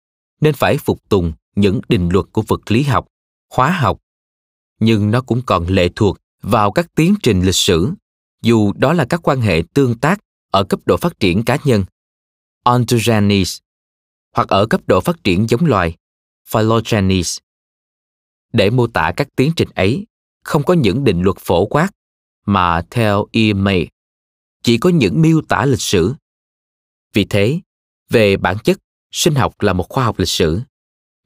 nên phải phục tùng những định luật của vật lý học hóa học nhưng nó cũng còn lệ thuộc vào các tiến trình lịch sử dù đó là các quan hệ tương tác ở cấp độ phát triển cá nhân Ontogenies hoặc ở cấp độ phát triển giống loài, phylogenies. Để mô tả các tiến trình ấy, không có những định luật phổ quát mà theo E. May chỉ có những miêu tả lịch sử. Vì thế, về bản chất, sinh học là một khoa học lịch sử.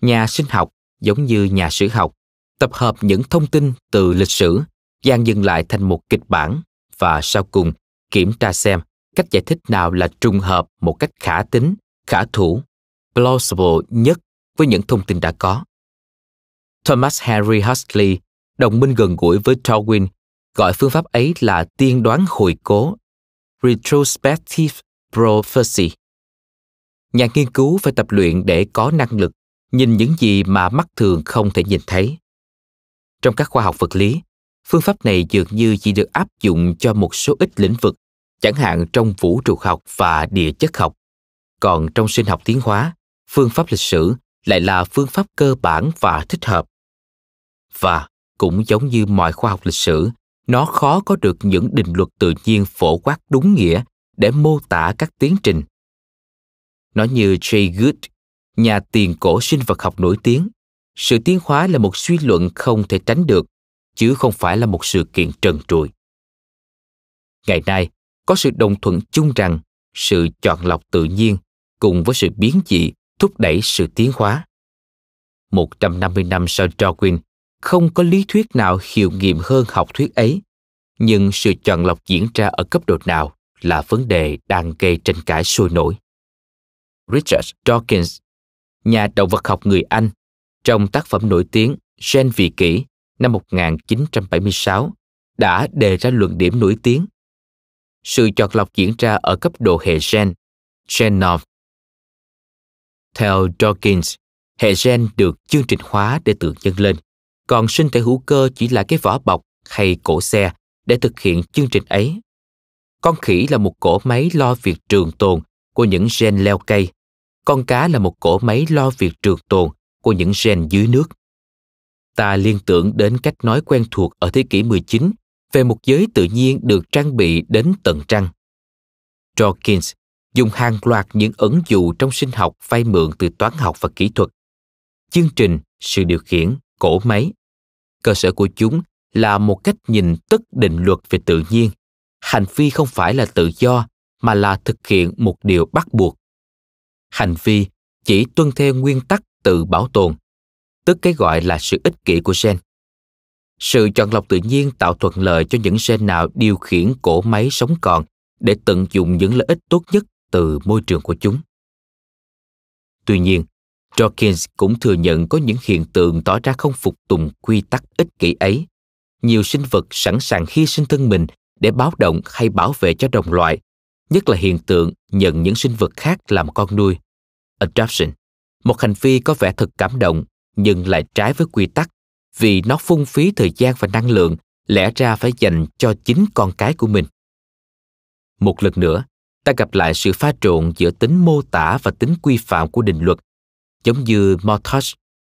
Nhà sinh học giống như nhà sử học, tập hợp những thông tin từ lịch sử, gian dựng lại thành một kịch bản và sau cùng kiểm tra xem cách giải thích nào là trùng hợp một cách khả tính, khả thủ plausible nhất với những thông tin đã có. Thomas Henry Huxley, đồng minh gần gũi với Darwin, gọi phương pháp ấy là tiên đoán hồi cố, retrospective prophecy. Nhà nghiên cứu phải tập luyện để có năng lực nhìn những gì mà mắt thường không thể nhìn thấy. Trong các khoa học vật lý, phương pháp này dường như chỉ được áp dụng cho một số ít lĩnh vực, chẳng hạn trong vũ trụ học và địa chất học. Còn trong sinh học tiến hóa, phương pháp lịch sử lại là phương pháp cơ bản và thích hợp và cũng giống như mọi khoa học lịch sử nó khó có được những định luật tự nhiên phổ quát đúng nghĩa để mô tả các tiến trình nó như jay good nhà tiền cổ sinh vật học nổi tiếng sự tiến hóa là một suy luận không thể tránh được chứ không phải là một sự kiện trần trụi ngày nay có sự đồng thuận chung rằng sự chọn lọc tự nhiên cùng với sự biến dị thúc đẩy sự tiến hóa. 150 năm sau Darwin, không có lý thuyết nào hiệu nghiệm hơn học thuyết ấy, nhưng sự chọn lọc diễn ra ở cấp độ nào là vấn đề đang gây tranh cãi sôi nổi. Richard Dawkins, nhà động vật học người Anh, trong tác phẩm nổi tiếng Gen vị kỷ năm 1976 đã đề ra luận điểm nổi tiếng. Sự chọn lọc diễn ra ở cấp độ hệ gen, genome theo Dawkins, hệ gen được chương trình hóa để tự nhân lên, còn sinh thể hữu cơ chỉ là cái vỏ bọc hay cổ xe để thực hiện chương trình ấy. Con khỉ là một cỗ máy lo việc trường tồn của những gen leo cây, con cá là một cỗ máy lo việc trường tồn của những gen dưới nước. Ta liên tưởng đến cách nói quen thuộc ở thế kỷ 19 về một giới tự nhiên được trang bị đến tận trăng. Dawkins dùng hàng loạt những ẩn dụ trong sinh học vay mượn từ toán học và kỹ thuật chương trình sự điều khiển cỗ máy cơ sở của chúng là một cách nhìn tất định luật về tự nhiên hành vi không phải là tự do mà là thực hiện một điều bắt buộc hành vi chỉ tuân theo nguyên tắc tự bảo tồn tức cái gọi là sự ích kỷ của gen sự chọn lọc tự nhiên tạo thuận lợi cho những gen nào điều khiển cỗ máy sống còn để tận dụng những lợi ích tốt nhất từ môi trường của chúng. Tuy nhiên, Dawkins cũng thừa nhận có những hiện tượng tỏ ra không phục tùng quy tắc ích kỷ ấy. Nhiều sinh vật sẵn sàng hy sinh thân mình để báo động hay bảo vệ cho đồng loại, nhất là hiện tượng nhận những sinh vật khác làm con nuôi. Adoption, một hành vi có vẻ thật cảm động nhưng lại trái với quy tắc vì nó phung phí thời gian và năng lượng lẽ ra phải dành cho chính con cái của mình. Một lần nữa, ta gặp lại sự pha trộn giữa tính mô tả và tính quy phạm của định luật. Giống như Mortage,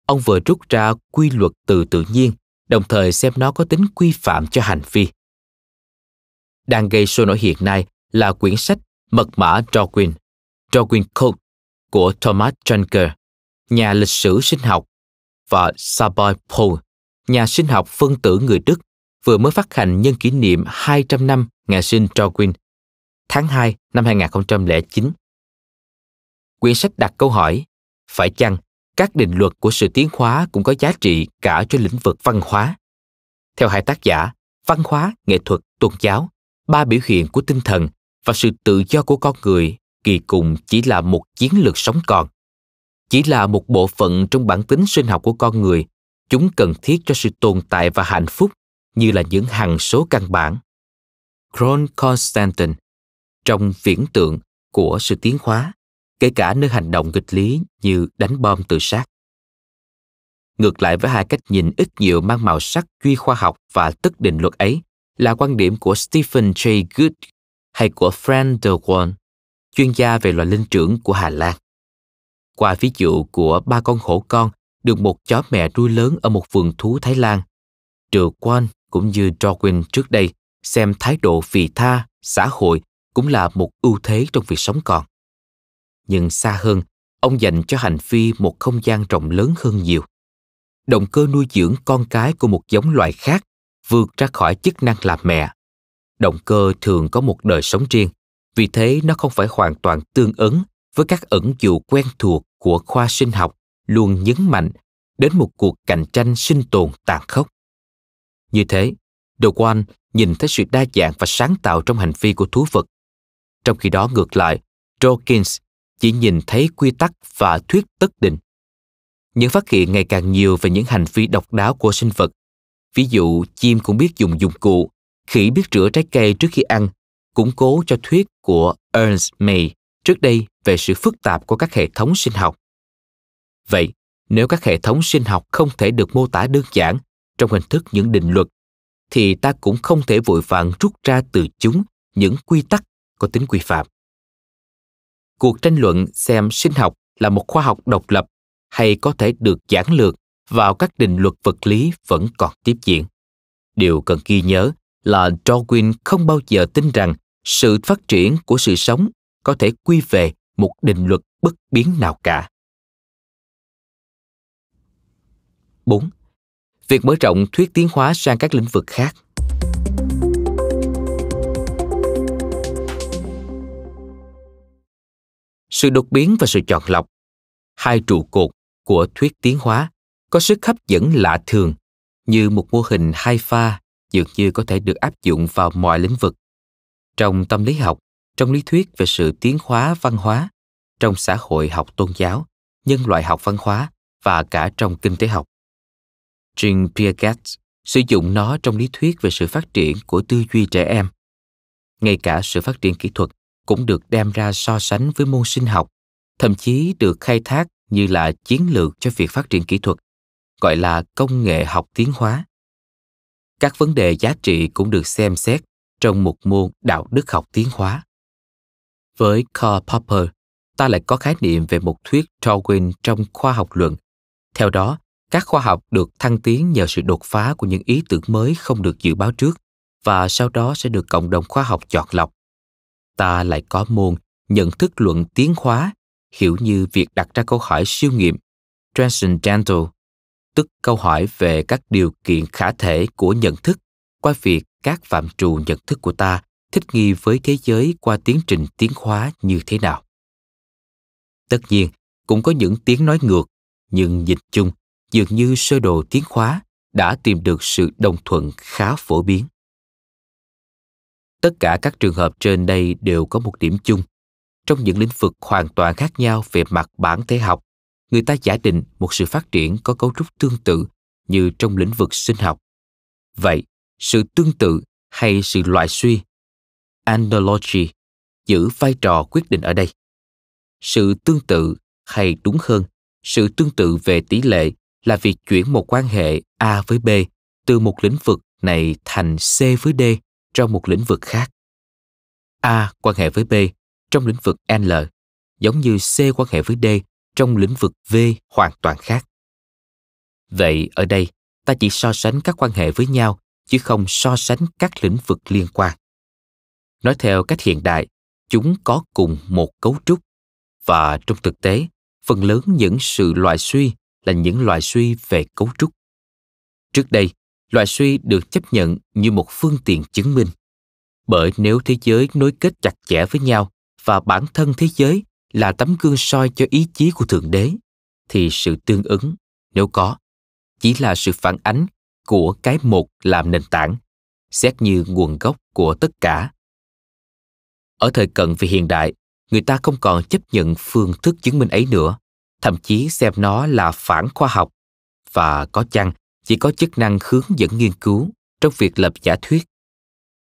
ông vừa rút ra quy luật từ tự nhiên, đồng thời xem nó có tính quy phạm cho hành vi. Đang gây sôi nổi hiện nay là quyển sách Mật mã Darwin, Darwin Code của Thomas Junker, nhà lịch sử sinh học, và Savoy Paul, nhà sinh học phân tử người Đức, vừa mới phát hành nhân kỷ niệm 200 năm ngày sinh Darwin – tháng 2 năm 2009. Quyển sách đặt câu hỏi, phải chăng các định luật của sự tiến hóa cũng có giá trị cả cho lĩnh vực văn hóa? Theo hai tác giả, văn hóa, nghệ thuật, tôn giáo, ba biểu hiện của tinh thần và sự tự do của con người kỳ cùng chỉ là một chiến lược sống còn. Chỉ là một bộ phận trong bản tính sinh học của con người, chúng cần thiết cho sự tồn tại và hạnh phúc như là những hằng số căn bản. Kron constantin trong viễn tượng của sự tiến hóa, kể cả nơi hành động nghịch lý như đánh bom tự sát. Ngược lại với hai cách nhìn ít nhiều mang màu sắc duy khoa học và tức định luật ấy là quan điểm của Stephen Jay Goode hay của Frank de Waal, chuyên gia về loài linh trưởng của Hà Lan. Qua ví dụ của ba con hổ con được một chó mẹ nuôi lớn ở một vườn thú Thái Lan, de Waal cũng như Darwin trước đây xem thái độ vị tha, xã hội cũng là một ưu thế trong việc sống còn. Nhưng xa hơn, ông dành cho hành vi một không gian rộng lớn hơn nhiều. Động cơ nuôi dưỡng con cái của một giống loài khác vượt ra khỏi chức năng làm mẹ. Động cơ thường có một đời sống riêng, vì thế nó không phải hoàn toàn tương ứng với các ẩn dụ quen thuộc của khoa sinh học luôn nhấn mạnh đến một cuộc cạnh tranh sinh tồn tàn khốc. Như thế, De Waal nhìn thấy sự đa dạng và sáng tạo trong hành vi của thú vật trong khi đó ngược lại, Dawkins chỉ nhìn thấy quy tắc và thuyết tất định. Những phát hiện ngày càng nhiều về những hành vi độc đáo của sinh vật. Ví dụ, chim cũng biết dùng dụng cụ, khỉ biết rửa trái cây trước khi ăn, củng cố cho thuyết của Ernst May trước đây về sự phức tạp của các hệ thống sinh học. Vậy, nếu các hệ thống sinh học không thể được mô tả đơn giản trong hình thức những định luật, thì ta cũng không thể vội vàng rút ra từ chúng những quy tắc có tính quy phạm. Cuộc tranh luận xem sinh học là một khoa học độc lập hay có thể được giảng lược vào các định luật vật lý vẫn còn tiếp diễn. Điều cần ghi nhớ là Darwin không bao giờ tin rằng sự phát triển của sự sống có thể quy về một định luật bất biến nào cả. 4. Việc mở rộng thuyết tiến hóa sang các lĩnh vực khác sự đột biến và sự chọn lọc hai trụ cột của thuyết tiến hóa có sức hấp dẫn lạ thường như một mô hình hai pha dường như có thể được áp dụng vào mọi lĩnh vực trong tâm lý học trong lý thuyết về sự tiến hóa văn hóa trong xã hội học tôn giáo nhân loại học văn hóa và cả trong kinh tế học jean piaget sử dụng nó trong lý thuyết về sự phát triển của tư duy trẻ em ngay cả sự phát triển kỹ thuật cũng được đem ra so sánh với môn sinh học, thậm chí được khai thác như là chiến lược cho việc phát triển kỹ thuật, gọi là công nghệ học tiến hóa. Các vấn đề giá trị cũng được xem xét trong một môn đạo đức học tiến hóa. Với Karl Popper, ta lại có khái niệm về một thuyết Darwin trong khoa học luận. Theo đó, các khoa học được thăng tiến nhờ sự đột phá của những ý tưởng mới không được dự báo trước và sau đó sẽ được cộng đồng khoa học chọn lọc ta lại có môn nhận thức luận tiến hóa hiểu như việc đặt ra câu hỏi siêu nghiệm transcendental tức câu hỏi về các điều kiện khả thể của nhận thức qua việc các phạm trù nhận thức của ta thích nghi với thế giới qua tiến trình tiến hóa như thế nào tất nhiên cũng có những tiếng nói ngược nhưng dịch chung dường như sơ đồ tiến hóa đã tìm được sự đồng thuận khá phổ biến tất cả các trường hợp trên đây đều có một điểm chung trong những lĩnh vực hoàn toàn khác nhau về mặt bản thể học người ta giả định một sự phát triển có cấu trúc tương tự như trong lĩnh vực sinh học vậy sự tương tự hay sự loại suy analogy giữ vai trò quyết định ở đây sự tương tự hay đúng hơn sự tương tự về tỷ lệ là việc chuyển một quan hệ a với b từ một lĩnh vực này thành c với d trong một lĩnh vực khác. A quan hệ với B trong lĩnh vực L, giống như C quan hệ với D trong lĩnh vực V hoàn toàn khác. Vậy ở đây, ta chỉ so sánh các quan hệ với nhau chứ không so sánh các lĩnh vực liên quan. Nói theo cách hiện đại, chúng có cùng một cấu trúc và trong thực tế, phần lớn những sự loại suy là những loại suy về cấu trúc. Trước đây, loại suy được chấp nhận như một phương tiện chứng minh bởi nếu thế giới nối kết chặt chẽ với nhau và bản thân thế giới là tấm gương soi cho ý chí của thượng đế thì sự tương ứng nếu có chỉ là sự phản ánh của cái một làm nền tảng xét như nguồn gốc của tất cả ở thời cận về hiện đại người ta không còn chấp nhận phương thức chứng minh ấy nữa thậm chí xem nó là phản khoa học và có chăng chỉ có chức năng hướng dẫn nghiên cứu trong việc lập giả thuyết.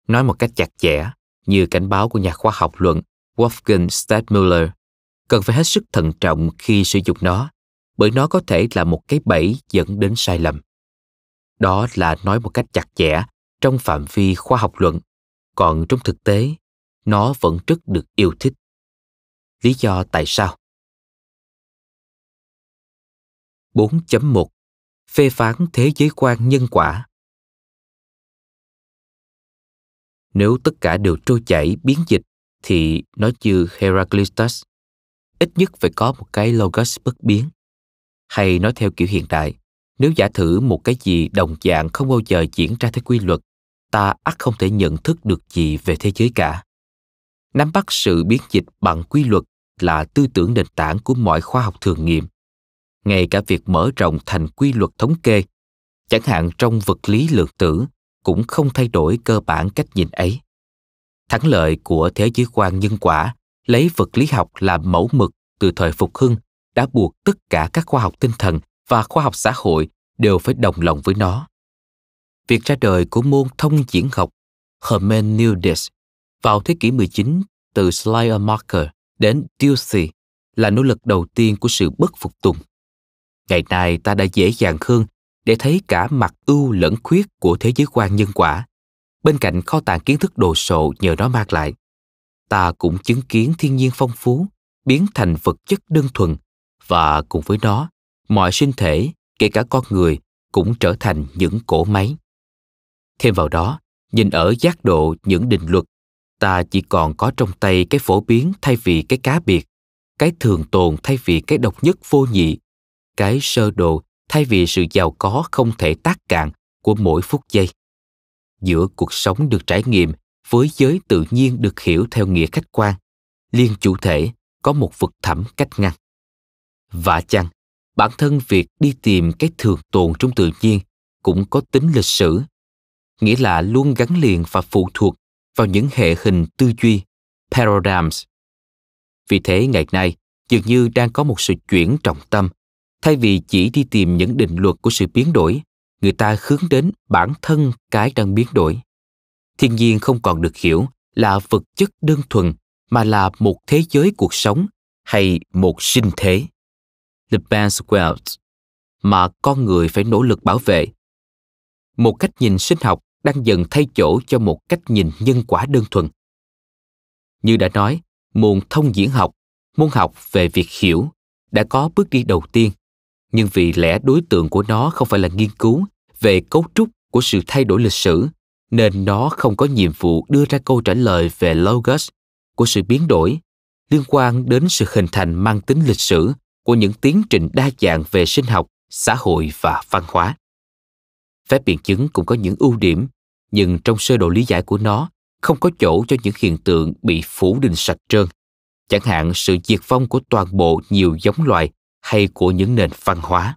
Nói một cách chặt chẽ, như cảnh báo của nhà khoa học luận Wolfgang Stadtmuller, cần phải hết sức thận trọng khi sử dụng nó, bởi nó có thể là một cái bẫy dẫn đến sai lầm. Đó là nói một cách chặt chẽ trong phạm vi khoa học luận, còn trong thực tế, nó vẫn rất được yêu thích. Lý do tại sao? 4.1 phê phán thế giới quan nhân quả nếu tất cả đều trôi chảy biến dịch thì nó như heraclitus ít nhất phải có một cái logos bất biến hay nói theo kiểu hiện đại nếu giả thử một cái gì đồng dạng không bao giờ diễn ra theo quy luật ta ắt không thể nhận thức được gì về thế giới cả nắm bắt sự biến dịch bằng quy luật là tư tưởng nền tảng của mọi khoa học thường nghiệm ngay cả việc mở rộng thành quy luật thống kê chẳng hạn trong vật lý lượng tử cũng không thay đổi cơ bản cách nhìn ấy thắng lợi của thế giới quan nhân quả lấy vật lý học làm mẫu mực từ thời phục hưng đã buộc tất cả các khoa học tinh thần và khoa học xã hội đều phải đồng lòng với nó việc ra đời của môn thông diễn học Hermeneutics vào thế kỷ 19 từ Schleiermacher đến Dilthey là nỗ lực đầu tiên của sự bất phục tùng ngày nay ta đã dễ dàng hơn để thấy cả mặt ưu lẫn khuyết của thế giới quan nhân quả bên cạnh kho tàng kiến thức đồ sộ nhờ nó mang lại ta cũng chứng kiến thiên nhiên phong phú biến thành vật chất đơn thuần và cùng với nó mọi sinh thể kể cả con người cũng trở thành những cỗ máy thêm vào đó nhìn ở giác độ những định luật ta chỉ còn có trong tay cái phổ biến thay vì cái cá biệt cái thường tồn thay vì cái độc nhất vô nhị cái sơ đồ thay vì sự giàu có không thể tác cạn của mỗi phút giây giữa cuộc sống được trải nghiệm với giới tự nhiên được hiểu theo nghĩa khách quan liên chủ thể có một vực thẳm cách ngăn và chăng bản thân việc đi tìm cái thường tồn trong tự nhiên cũng có tính lịch sử nghĩa là luôn gắn liền và phụ thuộc vào những hệ hình tư duy paradigms vì thế ngày nay dường như đang có một sự chuyển trọng tâm thay vì chỉ đi tìm những định luật của sự biến đổi người ta hướng đến bản thân cái đang biến đổi thiên nhiên không còn được hiểu là vật chất đơn thuần mà là một thế giới cuộc sống hay một sinh thế the mà con người phải nỗ lực bảo vệ một cách nhìn sinh học đang dần thay chỗ cho một cách nhìn nhân quả đơn thuần như đã nói môn thông diễn học môn học về việc hiểu đã có bước đi đầu tiên nhưng vì lẽ đối tượng của nó không phải là nghiên cứu về cấu trúc của sự thay đổi lịch sử nên nó không có nhiệm vụ đưa ra câu trả lời về logos của sự biến đổi liên quan đến sự hình thành mang tính lịch sử của những tiến trình đa dạng về sinh học xã hội và văn hóa phép biện chứng cũng có những ưu điểm nhưng trong sơ đồ lý giải của nó không có chỗ cho những hiện tượng bị phủ định sạch trơn chẳng hạn sự diệt vong của toàn bộ nhiều giống loài hay của những nền văn hóa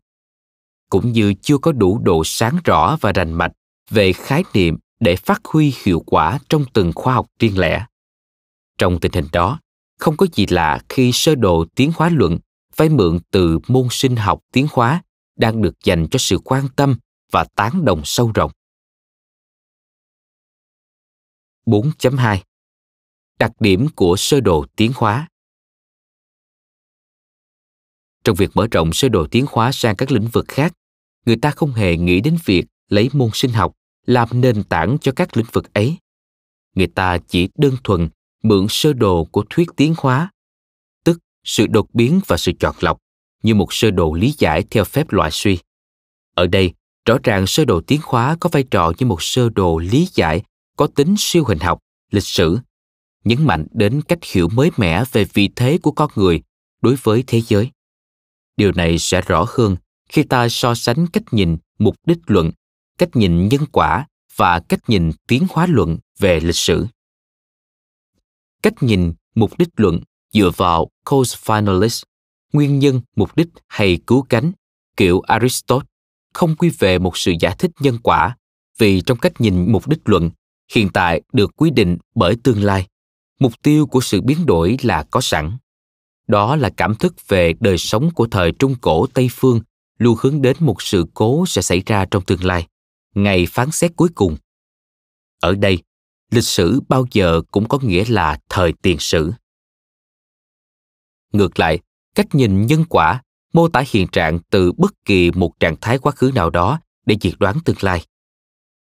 cũng như chưa có đủ độ sáng rõ và rành mạch về khái niệm để phát huy hiệu quả trong từng khoa học riêng lẻ trong tình hình đó không có gì lạ khi sơ đồ tiến hóa luận phải mượn từ môn sinh học tiến hóa đang được dành cho sự quan tâm và tán đồng sâu rộng. 4.2 Đặc điểm của sơ đồ tiến hóa trong việc mở rộng sơ đồ tiến hóa sang các lĩnh vực khác, người ta không hề nghĩ đến việc lấy môn sinh học làm nền tảng cho các lĩnh vực ấy. Người ta chỉ đơn thuần mượn sơ đồ của thuyết tiến hóa, tức sự đột biến và sự chọn lọc, như một sơ đồ lý giải theo phép loại suy. Ở đây, rõ ràng sơ đồ tiến hóa có vai trò như một sơ đồ lý giải có tính siêu hình học, lịch sử, nhấn mạnh đến cách hiểu mới mẻ về vị thế của con người đối với thế giới điều này sẽ rõ hơn khi ta so sánh cách nhìn mục đích luận cách nhìn nhân quả và cách nhìn tiến hóa luận về lịch sử cách nhìn mục đích luận dựa vào cause finalist nguyên nhân mục đích hay cứu cánh kiểu aristotle không quy về một sự giải thích nhân quả vì trong cách nhìn mục đích luận hiện tại được quy định bởi tương lai mục tiêu của sự biến đổi là có sẵn đó là cảm thức về đời sống của thời trung cổ tây phương luôn hướng đến một sự cố sẽ xảy ra trong tương lai ngày phán xét cuối cùng ở đây lịch sử bao giờ cũng có nghĩa là thời tiền sử ngược lại cách nhìn nhân quả mô tả hiện trạng từ bất kỳ một trạng thái quá khứ nào đó để dự đoán tương lai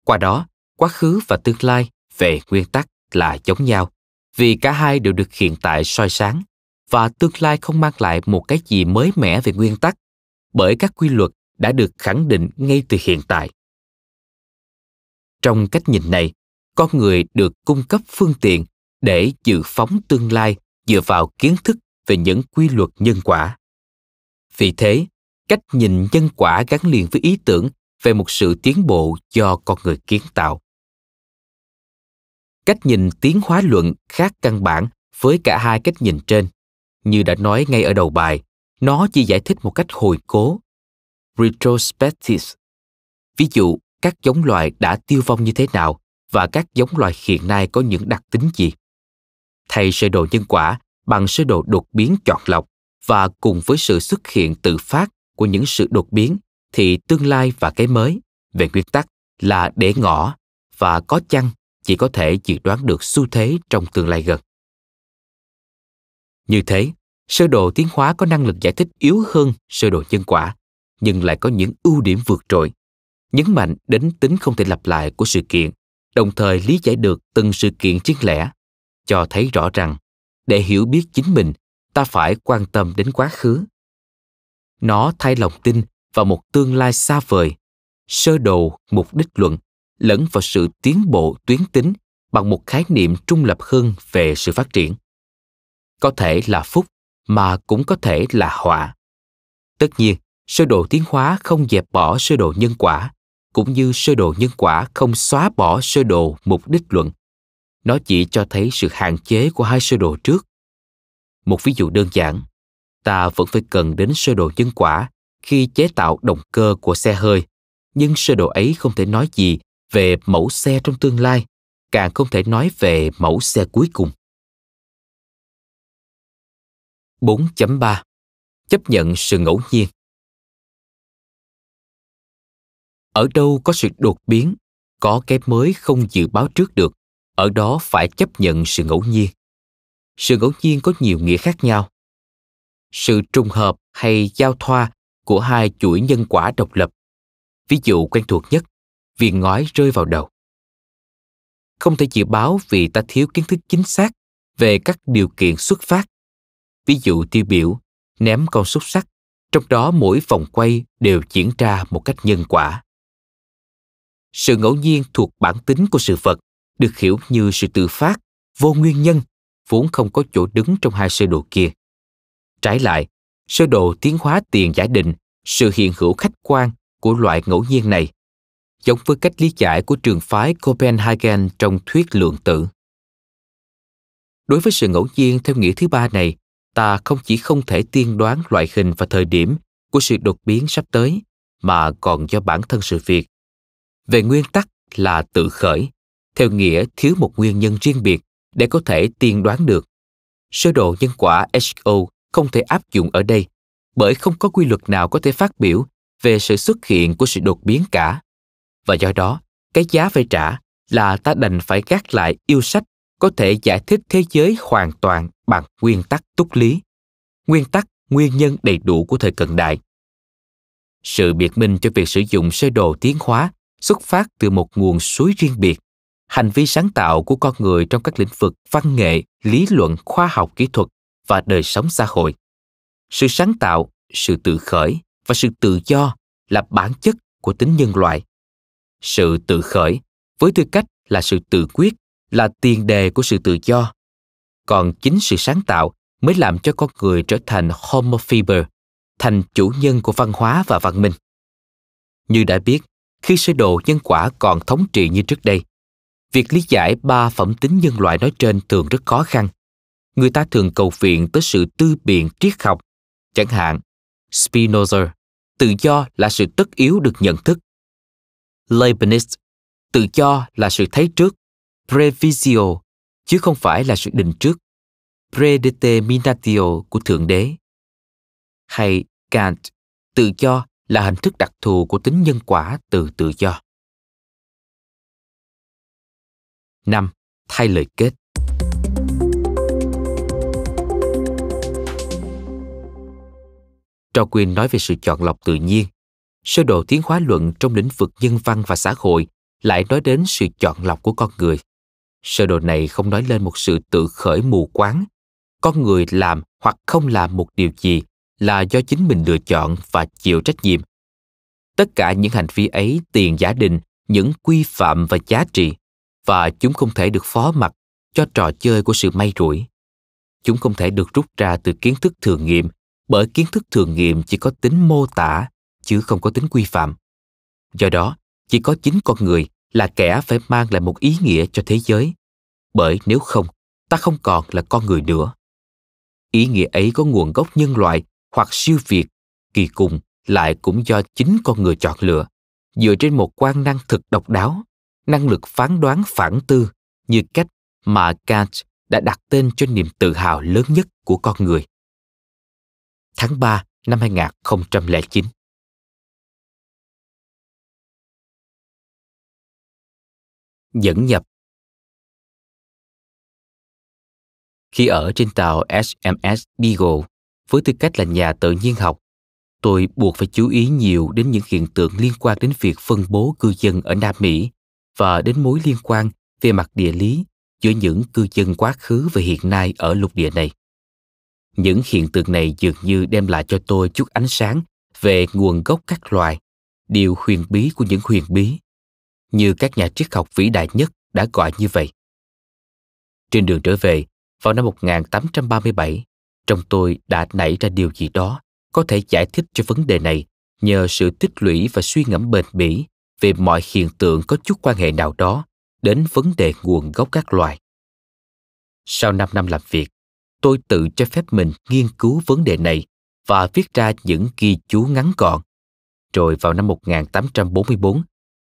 qua đó quá khứ và tương lai về nguyên tắc là giống nhau vì cả hai đều được hiện tại soi sáng và tương lai không mang lại một cái gì mới mẻ về nguyên tắc bởi các quy luật đã được khẳng định ngay từ hiện tại trong cách nhìn này con người được cung cấp phương tiện để dự phóng tương lai dựa vào kiến thức về những quy luật nhân quả vì thế cách nhìn nhân quả gắn liền với ý tưởng về một sự tiến bộ do con người kiến tạo cách nhìn tiến hóa luận khác căn bản với cả hai cách nhìn trên như đã nói ngay ở đầu bài, nó chỉ giải thích một cách hồi cố. Retrospectives. Ví dụ, các giống loài đã tiêu vong như thế nào và các giống loài hiện nay có những đặc tính gì. Thay sơ đồ nhân quả bằng sơ đồ đột biến chọn lọc và cùng với sự xuất hiện tự phát của những sự đột biến thì tương lai và cái mới về nguyên tắc là để ngỏ và có chăng chỉ có thể dự đoán được xu thế trong tương lai gần như thế, sơ đồ tiến hóa có năng lực giải thích yếu hơn sơ đồ nhân quả, nhưng lại có những ưu điểm vượt trội, nhấn mạnh đến tính không thể lặp lại của sự kiện, đồng thời lý giải được từng sự kiện riêng lẻ, cho thấy rõ rằng để hiểu biết chính mình, ta phải quan tâm đến quá khứ. Nó thay lòng tin vào một tương lai xa vời, sơ đồ mục đích luận lẫn vào sự tiến bộ tuyến tính bằng một khái niệm trung lập hơn về sự phát triển có thể là phúc mà cũng có thể là họa tất nhiên sơ đồ tiến hóa không dẹp bỏ sơ đồ nhân quả cũng như sơ đồ nhân quả không xóa bỏ sơ đồ mục đích luận nó chỉ cho thấy sự hạn chế của hai sơ đồ trước một ví dụ đơn giản ta vẫn phải cần đến sơ đồ nhân quả khi chế tạo động cơ của xe hơi nhưng sơ đồ ấy không thể nói gì về mẫu xe trong tương lai càng không thể nói về mẫu xe cuối cùng 4.3 Chấp nhận sự ngẫu nhiên Ở đâu có sự đột biến, có cái mới không dự báo trước được, ở đó phải chấp nhận sự ngẫu nhiên. Sự ngẫu nhiên có nhiều nghĩa khác nhau. Sự trùng hợp hay giao thoa của hai chuỗi nhân quả độc lập. Ví dụ quen thuộc nhất, viên ngói rơi vào đầu. Không thể dự báo vì ta thiếu kiến thức chính xác về các điều kiện xuất phát ví dụ tiêu biểu ném con xúc sắc trong đó mỗi vòng quay đều diễn ra một cách nhân quả sự ngẫu nhiên thuộc bản tính của sự vật được hiểu như sự tự phát vô nguyên nhân vốn không có chỗ đứng trong hai sơ đồ kia trái lại sơ đồ tiến hóa tiền giả định sự hiện hữu khách quan của loại ngẫu nhiên này giống với cách lý giải của trường phái copenhagen trong thuyết lượng tử đối với sự ngẫu nhiên theo nghĩa thứ ba này ta không chỉ không thể tiên đoán loại hình và thời điểm của sự đột biến sắp tới mà còn do bản thân sự việc về nguyên tắc là tự khởi theo nghĩa thiếu một nguyên nhân riêng biệt để có thể tiên đoán được sơ đồ nhân quả ho không thể áp dụng ở đây bởi không có quy luật nào có thể phát biểu về sự xuất hiện của sự đột biến cả và do đó cái giá phải trả là ta đành phải gác lại yêu sách có thể giải thích thế giới hoàn toàn bằng nguyên tắc túc lý nguyên tắc nguyên nhân đầy đủ của thời cận đại sự biệt minh cho việc sử dụng sơ đồ tiến hóa xuất phát từ một nguồn suối riêng biệt hành vi sáng tạo của con người trong các lĩnh vực văn nghệ lý luận khoa học kỹ thuật và đời sống xã hội sự sáng tạo sự tự khởi và sự tự do là bản chất của tính nhân loại sự tự khởi với tư cách là sự tự quyết là tiền đề của sự tự do còn chính sự sáng tạo mới làm cho con người trở thành homo fiber thành chủ nhân của văn hóa và văn minh như đã biết khi sơ đồ nhân quả còn thống trị như trước đây việc lý giải ba phẩm tính nhân loại nói trên thường rất khó khăn người ta thường cầu viện tới sự tư biện triết học chẳng hạn spinoza tự do là sự tất yếu được nhận thức leibniz tự do là sự thấy trước previsio, chứ không phải là sự định trước, predeterminatio của Thượng Đế. Hay Kant, tự do là hình thức đặc thù của tính nhân quả từ tự do. năm Thay lời kết Darwin nói về sự chọn lọc tự nhiên. Sơ đồ tiến hóa luận trong lĩnh vực nhân văn và xã hội lại nói đến sự chọn lọc của con người sơ đồ này không nói lên một sự tự khởi mù quáng con người làm hoặc không làm một điều gì là do chính mình lựa chọn và chịu trách nhiệm tất cả những hành vi ấy tiền giả định những quy phạm và giá trị và chúng không thể được phó mặc cho trò chơi của sự may rủi chúng không thể được rút ra từ kiến thức thường nghiệm bởi kiến thức thường nghiệm chỉ có tính mô tả chứ không có tính quy phạm do đó chỉ có chính con người là kẻ phải mang lại một ý nghĩa cho thế giới bởi nếu không ta không còn là con người nữa ý nghĩa ấy có nguồn gốc nhân loại hoặc siêu việt kỳ cùng lại cũng do chính con người chọn lựa dựa trên một quan năng thực độc đáo năng lực phán đoán phản tư như cách mà Kant đã đặt tên cho niềm tự hào lớn nhất của con người. Tháng 3 năm 2009 dẫn nhập. Khi ở trên tàu SMS Beagle, với tư cách là nhà tự nhiên học, tôi buộc phải chú ý nhiều đến những hiện tượng liên quan đến việc phân bố cư dân ở Nam Mỹ và đến mối liên quan về mặt địa lý giữa những cư dân quá khứ và hiện nay ở lục địa này. Những hiện tượng này dường như đem lại cho tôi chút ánh sáng về nguồn gốc các loài, điều huyền bí của những huyền bí như các nhà triết học vĩ đại nhất đã gọi như vậy. Trên đường trở về, vào năm 1837, trong tôi đã nảy ra điều gì đó có thể giải thích cho vấn đề này nhờ sự tích lũy và suy ngẫm bền bỉ về mọi hiện tượng có chút quan hệ nào đó đến vấn đề nguồn gốc các loài. Sau 5 năm làm việc, tôi tự cho phép mình nghiên cứu vấn đề này và viết ra những ghi chú ngắn gọn. Rồi vào năm 1844,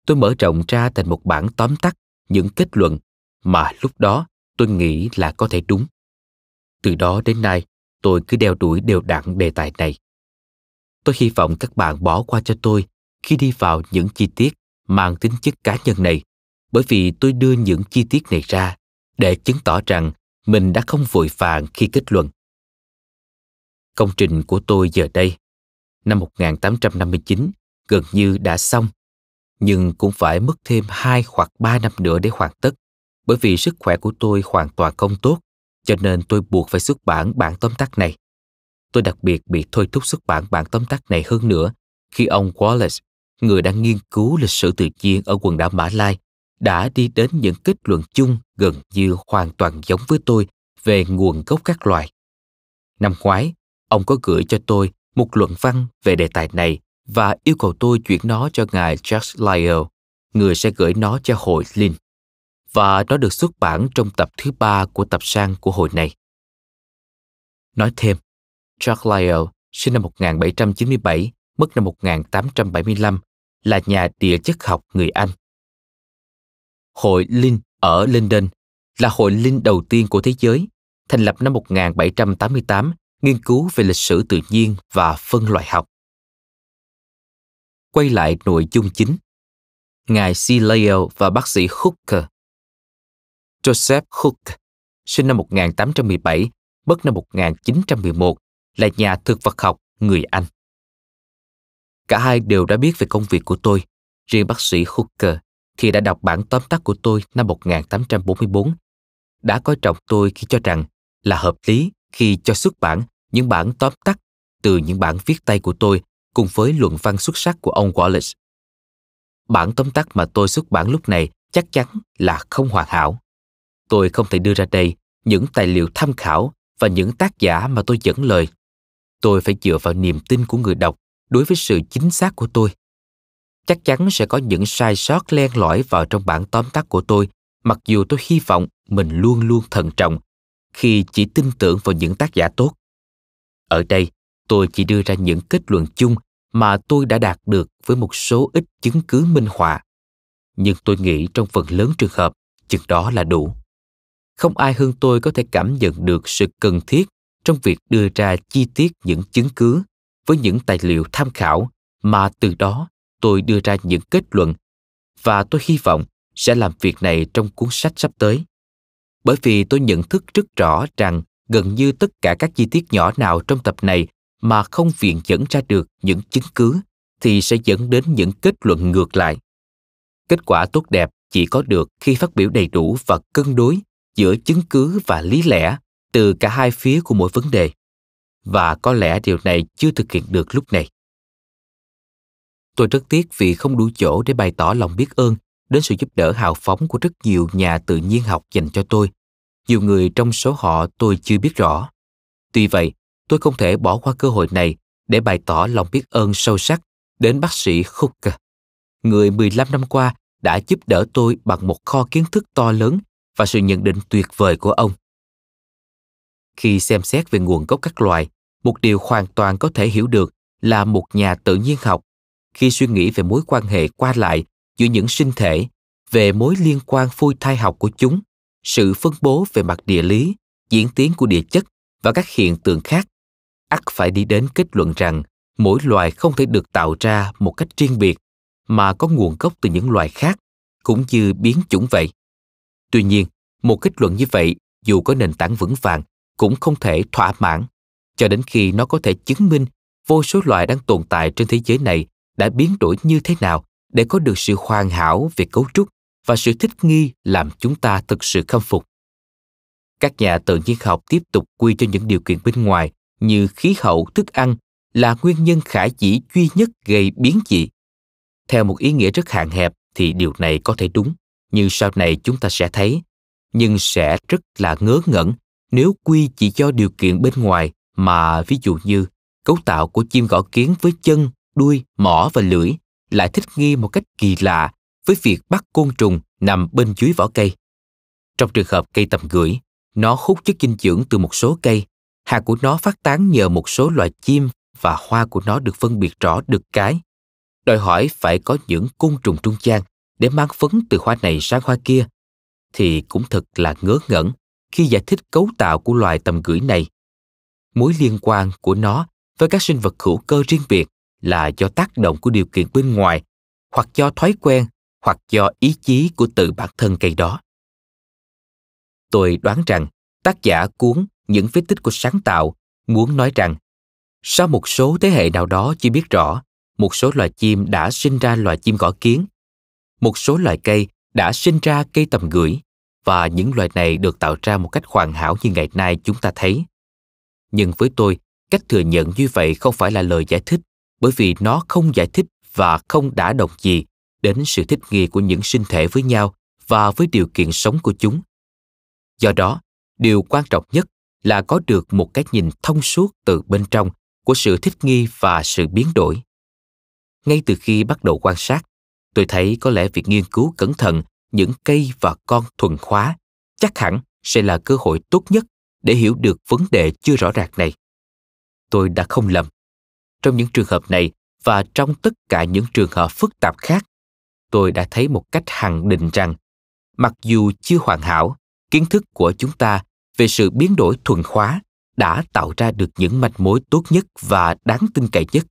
tôi mở rộng ra thành một bản tóm tắt những kết luận mà lúc đó tôi nghĩ là có thể đúng. Từ đó đến nay, tôi cứ đeo đuổi đều đặn đề tài này. Tôi hy vọng các bạn bỏ qua cho tôi khi đi vào những chi tiết mang tính chất cá nhân này, bởi vì tôi đưa những chi tiết này ra để chứng tỏ rằng mình đã không vội vàng khi kết luận. Công trình của tôi giờ đây, năm 1859, gần như đã xong nhưng cũng phải mất thêm hai hoặc ba năm nữa để hoàn tất, bởi vì sức khỏe của tôi hoàn toàn không tốt, cho nên tôi buộc phải xuất bản bản tóm tắt này. Tôi đặc biệt bị thôi thúc xuất bản bản tóm tắt này hơn nữa khi ông Wallace, người đang nghiên cứu lịch sử tự nhiên ở quần đảo Mã Lai, đã đi đến những kết luận chung gần như hoàn toàn giống với tôi về nguồn gốc các loài. Năm ngoái, ông có gửi cho tôi một luận văn về đề tài này và yêu cầu tôi chuyển nó cho ngài Jack Lyell, người sẽ gửi nó cho hội Linh, Và nó được xuất bản trong tập thứ ba của tập sang của hội này. Nói thêm, Jack Lyell, sinh năm 1797, mất năm 1875, là nhà địa chất học người Anh. Hội Linh ở London là hội Linh đầu tiên của thế giới, thành lập năm 1788, nghiên cứu về lịch sử tự nhiên và phân loại học quay lại nội dung chính. Ngài Sileo và bác sĩ Hooker. Joseph Hooker, sinh năm 1817, mất năm 1911, là nhà thực vật học người Anh. Cả hai đều đã biết về công việc của tôi. Riêng bác sĩ Hooker thì đã đọc bản tóm tắt của tôi năm 1844, đã coi trọng tôi khi cho rằng là hợp lý khi cho xuất bản những bản tóm tắt từ những bản viết tay của tôi cùng với luận văn xuất sắc của ông Wallace. Bản tóm tắt mà tôi xuất bản lúc này chắc chắn là không hoàn hảo. Tôi không thể đưa ra đây những tài liệu tham khảo và những tác giả mà tôi dẫn lời. Tôi phải dựa vào niềm tin của người đọc đối với sự chính xác của tôi. Chắc chắn sẽ có những sai sót len lỏi vào trong bản tóm tắt của tôi, mặc dù tôi hy vọng mình luôn luôn thận trọng khi chỉ tin tưởng vào những tác giả tốt. Ở đây, tôi chỉ đưa ra những kết luận chung mà tôi đã đạt được với một số ít chứng cứ minh họa nhưng tôi nghĩ trong phần lớn trường hợp chừng đó là đủ không ai hơn tôi có thể cảm nhận được sự cần thiết trong việc đưa ra chi tiết những chứng cứ với những tài liệu tham khảo mà từ đó tôi đưa ra những kết luận và tôi hy vọng sẽ làm việc này trong cuốn sách sắp tới bởi vì tôi nhận thức rất rõ rằng gần như tất cả các chi tiết nhỏ nào trong tập này mà không viện dẫn ra được những chứng cứ thì sẽ dẫn đến những kết luận ngược lại kết quả tốt đẹp chỉ có được khi phát biểu đầy đủ và cân đối giữa chứng cứ và lý lẽ từ cả hai phía của mỗi vấn đề và có lẽ điều này chưa thực hiện được lúc này tôi rất tiếc vì không đủ chỗ để bày tỏ lòng biết ơn đến sự giúp đỡ hào phóng của rất nhiều nhà tự nhiên học dành cho tôi nhiều người trong số họ tôi chưa biết rõ tuy vậy tôi không thể bỏ qua cơ hội này để bày tỏ lòng biết ơn sâu sắc đến bác sĩ Hooker, người 15 năm qua đã giúp đỡ tôi bằng một kho kiến thức to lớn và sự nhận định tuyệt vời của ông. Khi xem xét về nguồn gốc các loài, một điều hoàn toàn có thể hiểu được là một nhà tự nhiên học khi suy nghĩ về mối quan hệ qua lại giữa những sinh thể, về mối liên quan phôi thai học của chúng, sự phân bố về mặt địa lý, diễn tiến của địa chất và các hiện tượng khác ắt phải đi đến kết luận rằng mỗi loài không thể được tạo ra một cách riêng biệt mà có nguồn gốc từ những loài khác cũng như biến chủng vậy tuy nhiên một kết luận như vậy dù có nền tảng vững vàng cũng không thể thỏa mãn cho đến khi nó có thể chứng minh vô số loài đang tồn tại trên thế giới này đã biến đổi như thế nào để có được sự hoàn hảo về cấu trúc và sự thích nghi làm chúng ta thực sự khâm phục các nhà tự nhiên học tiếp tục quy cho những điều kiện bên ngoài như khí hậu thức ăn là nguyên nhân khả dĩ duy nhất gây biến dị theo một ý nghĩa rất hạn hẹp thì điều này có thể đúng như sau này chúng ta sẽ thấy nhưng sẽ rất là ngớ ngẩn nếu quy chỉ cho điều kiện bên ngoài mà ví dụ như cấu tạo của chim gõ kiến với chân đuôi mỏ và lưỡi lại thích nghi một cách kỳ lạ với việc bắt côn trùng nằm bên dưới vỏ cây trong trường hợp cây tầm gửi nó hút chất dinh dưỡng từ một số cây hạt của nó phát tán nhờ một số loài chim và hoa của nó được phân biệt rõ được cái. Đòi hỏi phải có những côn trùng trung gian để mang phấn từ hoa này sang hoa kia, thì cũng thật là ngớ ngẩn khi giải thích cấu tạo của loài tầm gửi này. Mối liên quan của nó với các sinh vật hữu cơ riêng biệt là do tác động của điều kiện bên ngoài hoặc do thói quen hoặc do ý chí của tự bản thân cây đó. Tôi đoán rằng tác giả cuốn những vết tích của sáng tạo muốn nói rằng sau một số thế hệ nào đó chưa biết rõ một số loài chim đã sinh ra loài chim gõ kiến một số loài cây đã sinh ra cây tầm gửi và những loài này được tạo ra một cách hoàn hảo như ngày nay chúng ta thấy nhưng với tôi cách thừa nhận như vậy không phải là lời giải thích bởi vì nó không giải thích và không đã đồng gì đến sự thích nghi của những sinh thể với nhau và với điều kiện sống của chúng do đó điều quan trọng nhất là có được một cái nhìn thông suốt từ bên trong của sự thích nghi và sự biến đổi ngay từ khi bắt đầu quan sát tôi thấy có lẽ việc nghiên cứu cẩn thận những cây và con thuần khóa chắc hẳn sẽ là cơ hội tốt nhất để hiểu được vấn đề chưa rõ ràng này tôi đã không lầm trong những trường hợp này và trong tất cả những trường hợp phức tạp khác tôi đã thấy một cách hằng định rằng mặc dù chưa hoàn hảo kiến thức của chúng ta về sự biến đổi thuần hóa đã tạo ra được những manh mối tốt nhất và đáng tin cậy nhất.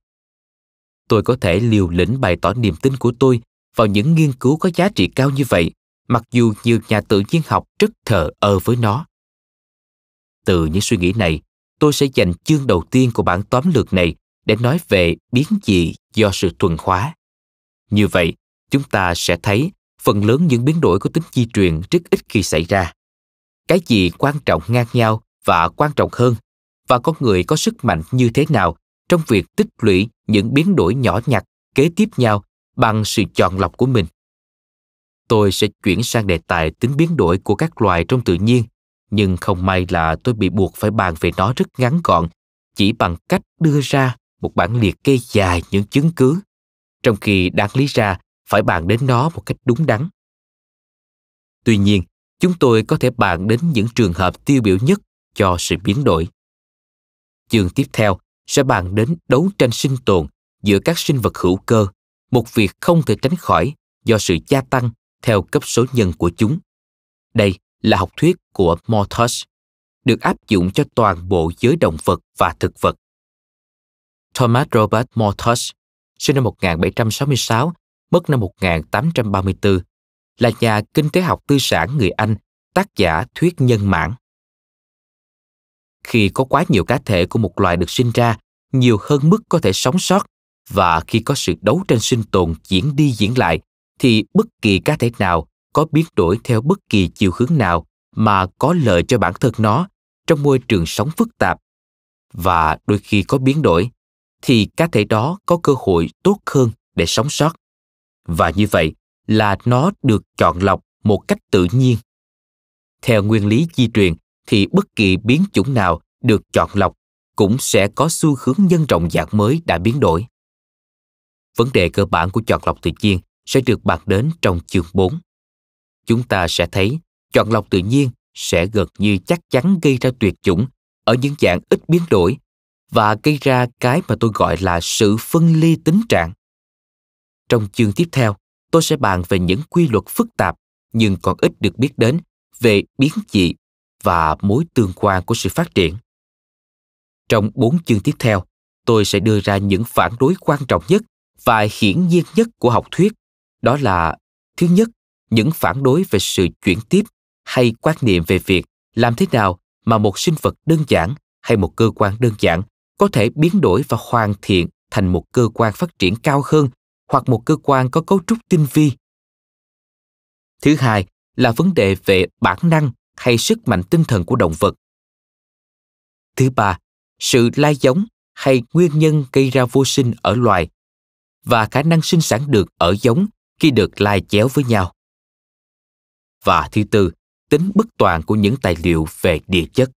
Tôi có thể liều lĩnh bày tỏ niềm tin của tôi vào những nghiên cứu có giá trị cao như vậy, mặc dù nhiều nhà tự nhiên học rất thờ ơ với nó. Từ những suy nghĩ này, tôi sẽ dành chương đầu tiên của bản tóm lược này để nói về biến dị do sự thuần hóa. Như vậy, chúng ta sẽ thấy phần lớn những biến đổi có tính di truyền rất ít khi xảy ra cái gì quan trọng ngang nhau và quan trọng hơn và con người có sức mạnh như thế nào trong việc tích lũy những biến đổi nhỏ nhặt kế tiếp nhau bằng sự chọn lọc của mình tôi sẽ chuyển sang đề tài tính biến đổi của các loài trong tự nhiên nhưng không may là tôi bị buộc phải bàn về nó rất ngắn gọn chỉ bằng cách đưa ra một bản liệt kê dài những chứng cứ trong khi đáng lý ra phải bàn đến nó một cách đúng đắn tuy nhiên chúng tôi có thể bàn đến những trường hợp tiêu biểu nhất cho sự biến đổi. Chương tiếp theo sẽ bàn đến đấu tranh sinh tồn giữa các sinh vật hữu cơ, một việc không thể tránh khỏi do sự gia tăng theo cấp số nhân của chúng. Đây là học thuyết của Malthus, được áp dụng cho toàn bộ giới động vật và thực vật. Thomas Robert Malthus, sinh năm 1766, mất năm 1834, là nhà kinh tế học tư sản người Anh, tác giả thuyết nhân mãn. Khi có quá nhiều cá thể của một loài được sinh ra, nhiều hơn mức có thể sống sót và khi có sự đấu tranh sinh tồn diễn đi diễn lại thì bất kỳ cá thể nào có biến đổi theo bất kỳ chiều hướng nào mà có lợi cho bản thân nó trong môi trường sống phức tạp và đôi khi có biến đổi thì cá thể đó có cơ hội tốt hơn để sống sót và như vậy là nó được chọn lọc một cách tự nhiên theo nguyên lý di truyền thì bất kỳ biến chủng nào được chọn lọc cũng sẽ có xu hướng nhân rộng dạng mới đã biến đổi. Vấn đề cơ bản của chọn lọc tự nhiên sẽ được bàn đến trong chương 4. Chúng ta sẽ thấy chọn lọc tự nhiên sẽ gần như chắc chắn gây ra tuyệt chủng ở những dạng ít biến đổi và gây ra cái mà tôi gọi là sự phân ly tính trạng. Trong chương tiếp theo, tôi sẽ bàn về những quy luật phức tạp nhưng còn ít được biết đến về biến dị và mối tương quan của sự phát triển. Trong bốn chương tiếp theo, tôi sẽ đưa ra những phản đối quan trọng nhất và hiển nhiên nhất của học thuyết, đó là thứ nhất, những phản đối về sự chuyển tiếp hay quan niệm về việc làm thế nào mà một sinh vật đơn giản hay một cơ quan đơn giản có thể biến đổi và hoàn thiện thành một cơ quan phát triển cao hơn hoặc một cơ quan có cấu trúc tinh vi. Thứ hai là vấn đề về bản năng hay sức mạnh tinh thần của động vật. Thứ ba, sự lai giống hay nguyên nhân gây ra vô sinh ở loài và khả năng sinh sản được ở giống khi được lai chéo với nhau. Và thứ tư, tính bất toàn của những tài liệu về địa chất.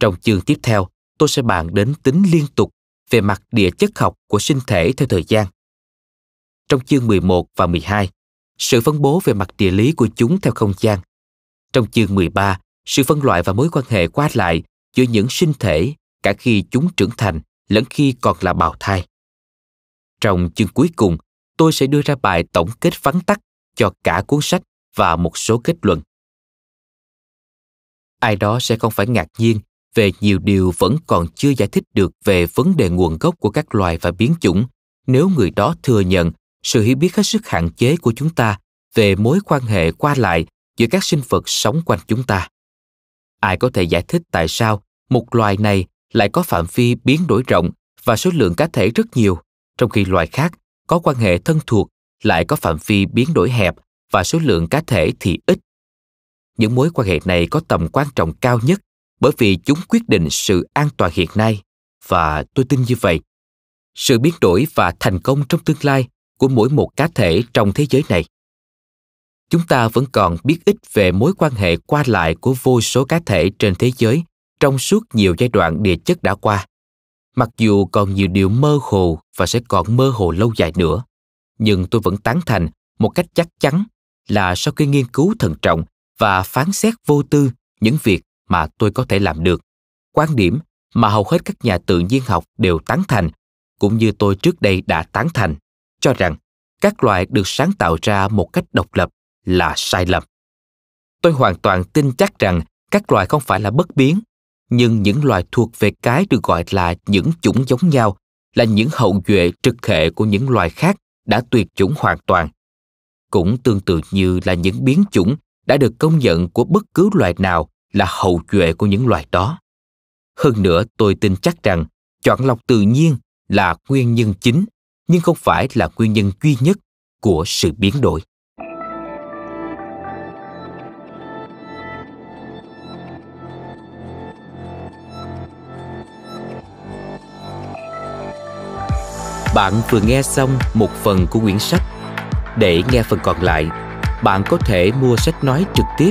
Trong chương tiếp theo, tôi sẽ bàn đến tính liên tục về mặt địa chất học của sinh thể theo thời gian. Trong chương 11 và 12, sự phân bố về mặt địa lý của chúng theo không gian. Trong chương 13, sự phân loại và mối quan hệ qua lại giữa những sinh thể cả khi chúng trưởng thành lẫn khi còn là bào thai. Trong chương cuối cùng, tôi sẽ đưa ra bài tổng kết vắn tắt cho cả cuốn sách và một số kết luận. Ai đó sẽ không phải ngạc nhiên về nhiều điều vẫn còn chưa giải thích được về vấn đề nguồn gốc của các loài và biến chủng nếu người đó thừa nhận sự hiểu biết hết sức hạn chế của chúng ta về mối quan hệ qua lại giữa các sinh vật sống quanh chúng ta ai có thể giải thích tại sao một loài này lại có phạm vi biến đổi rộng và số lượng cá thể rất nhiều trong khi loài khác có quan hệ thân thuộc lại có phạm vi biến đổi hẹp và số lượng cá thể thì ít những mối quan hệ này có tầm quan trọng cao nhất bởi vì chúng quyết định sự an toàn hiện nay và tôi tin như vậy sự biến đổi và thành công trong tương lai của mỗi một cá thể trong thế giới này chúng ta vẫn còn biết ít về mối quan hệ qua lại của vô số cá thể trên thế giới trong suốt nhiều giai đoạn địa chất đã qua mặc dù còn nhiều điều mơ hồ và sẽ còn mơ hồ lâu dài nữa nhưng tôi vẫn tán thành một cách chắc chắn là sau khi nghiên cứu thận trọng và phán xét vô tư những việc mà tôi có thể làm được. Quan điểm mà hầu hết các nhà tự nhiên học đều tán thành, cũng như tôi trước đây đã tán thành, cho rằng các loài được sáng tạo ra một cách độc lập là sai lầm. Tôi hoàn toàn tin chắc rằng các loài không phải là bất biến, nhưng những loài thuộc về cái được gọi là những chủng giống nhau là những hậu duệ trực hệ của những loài khác đã tuyệt chủng hoàn toàn. Cũng tương tự như là những biến chủng đã được công nhận của bất cứ loài nào là hậu duệ của những loài đó. Hơn nữa, tôi tin chắc rằng chọn lọc tự nhiên là nguyên nhân chính, nhưng không phải là nguyên nhân duy nhất của sự biến đổi. Bạn vừa nghe xong một phần của quyển sách. Để nghe phần còn lại, bạn có thể mua sách nói trực tiếp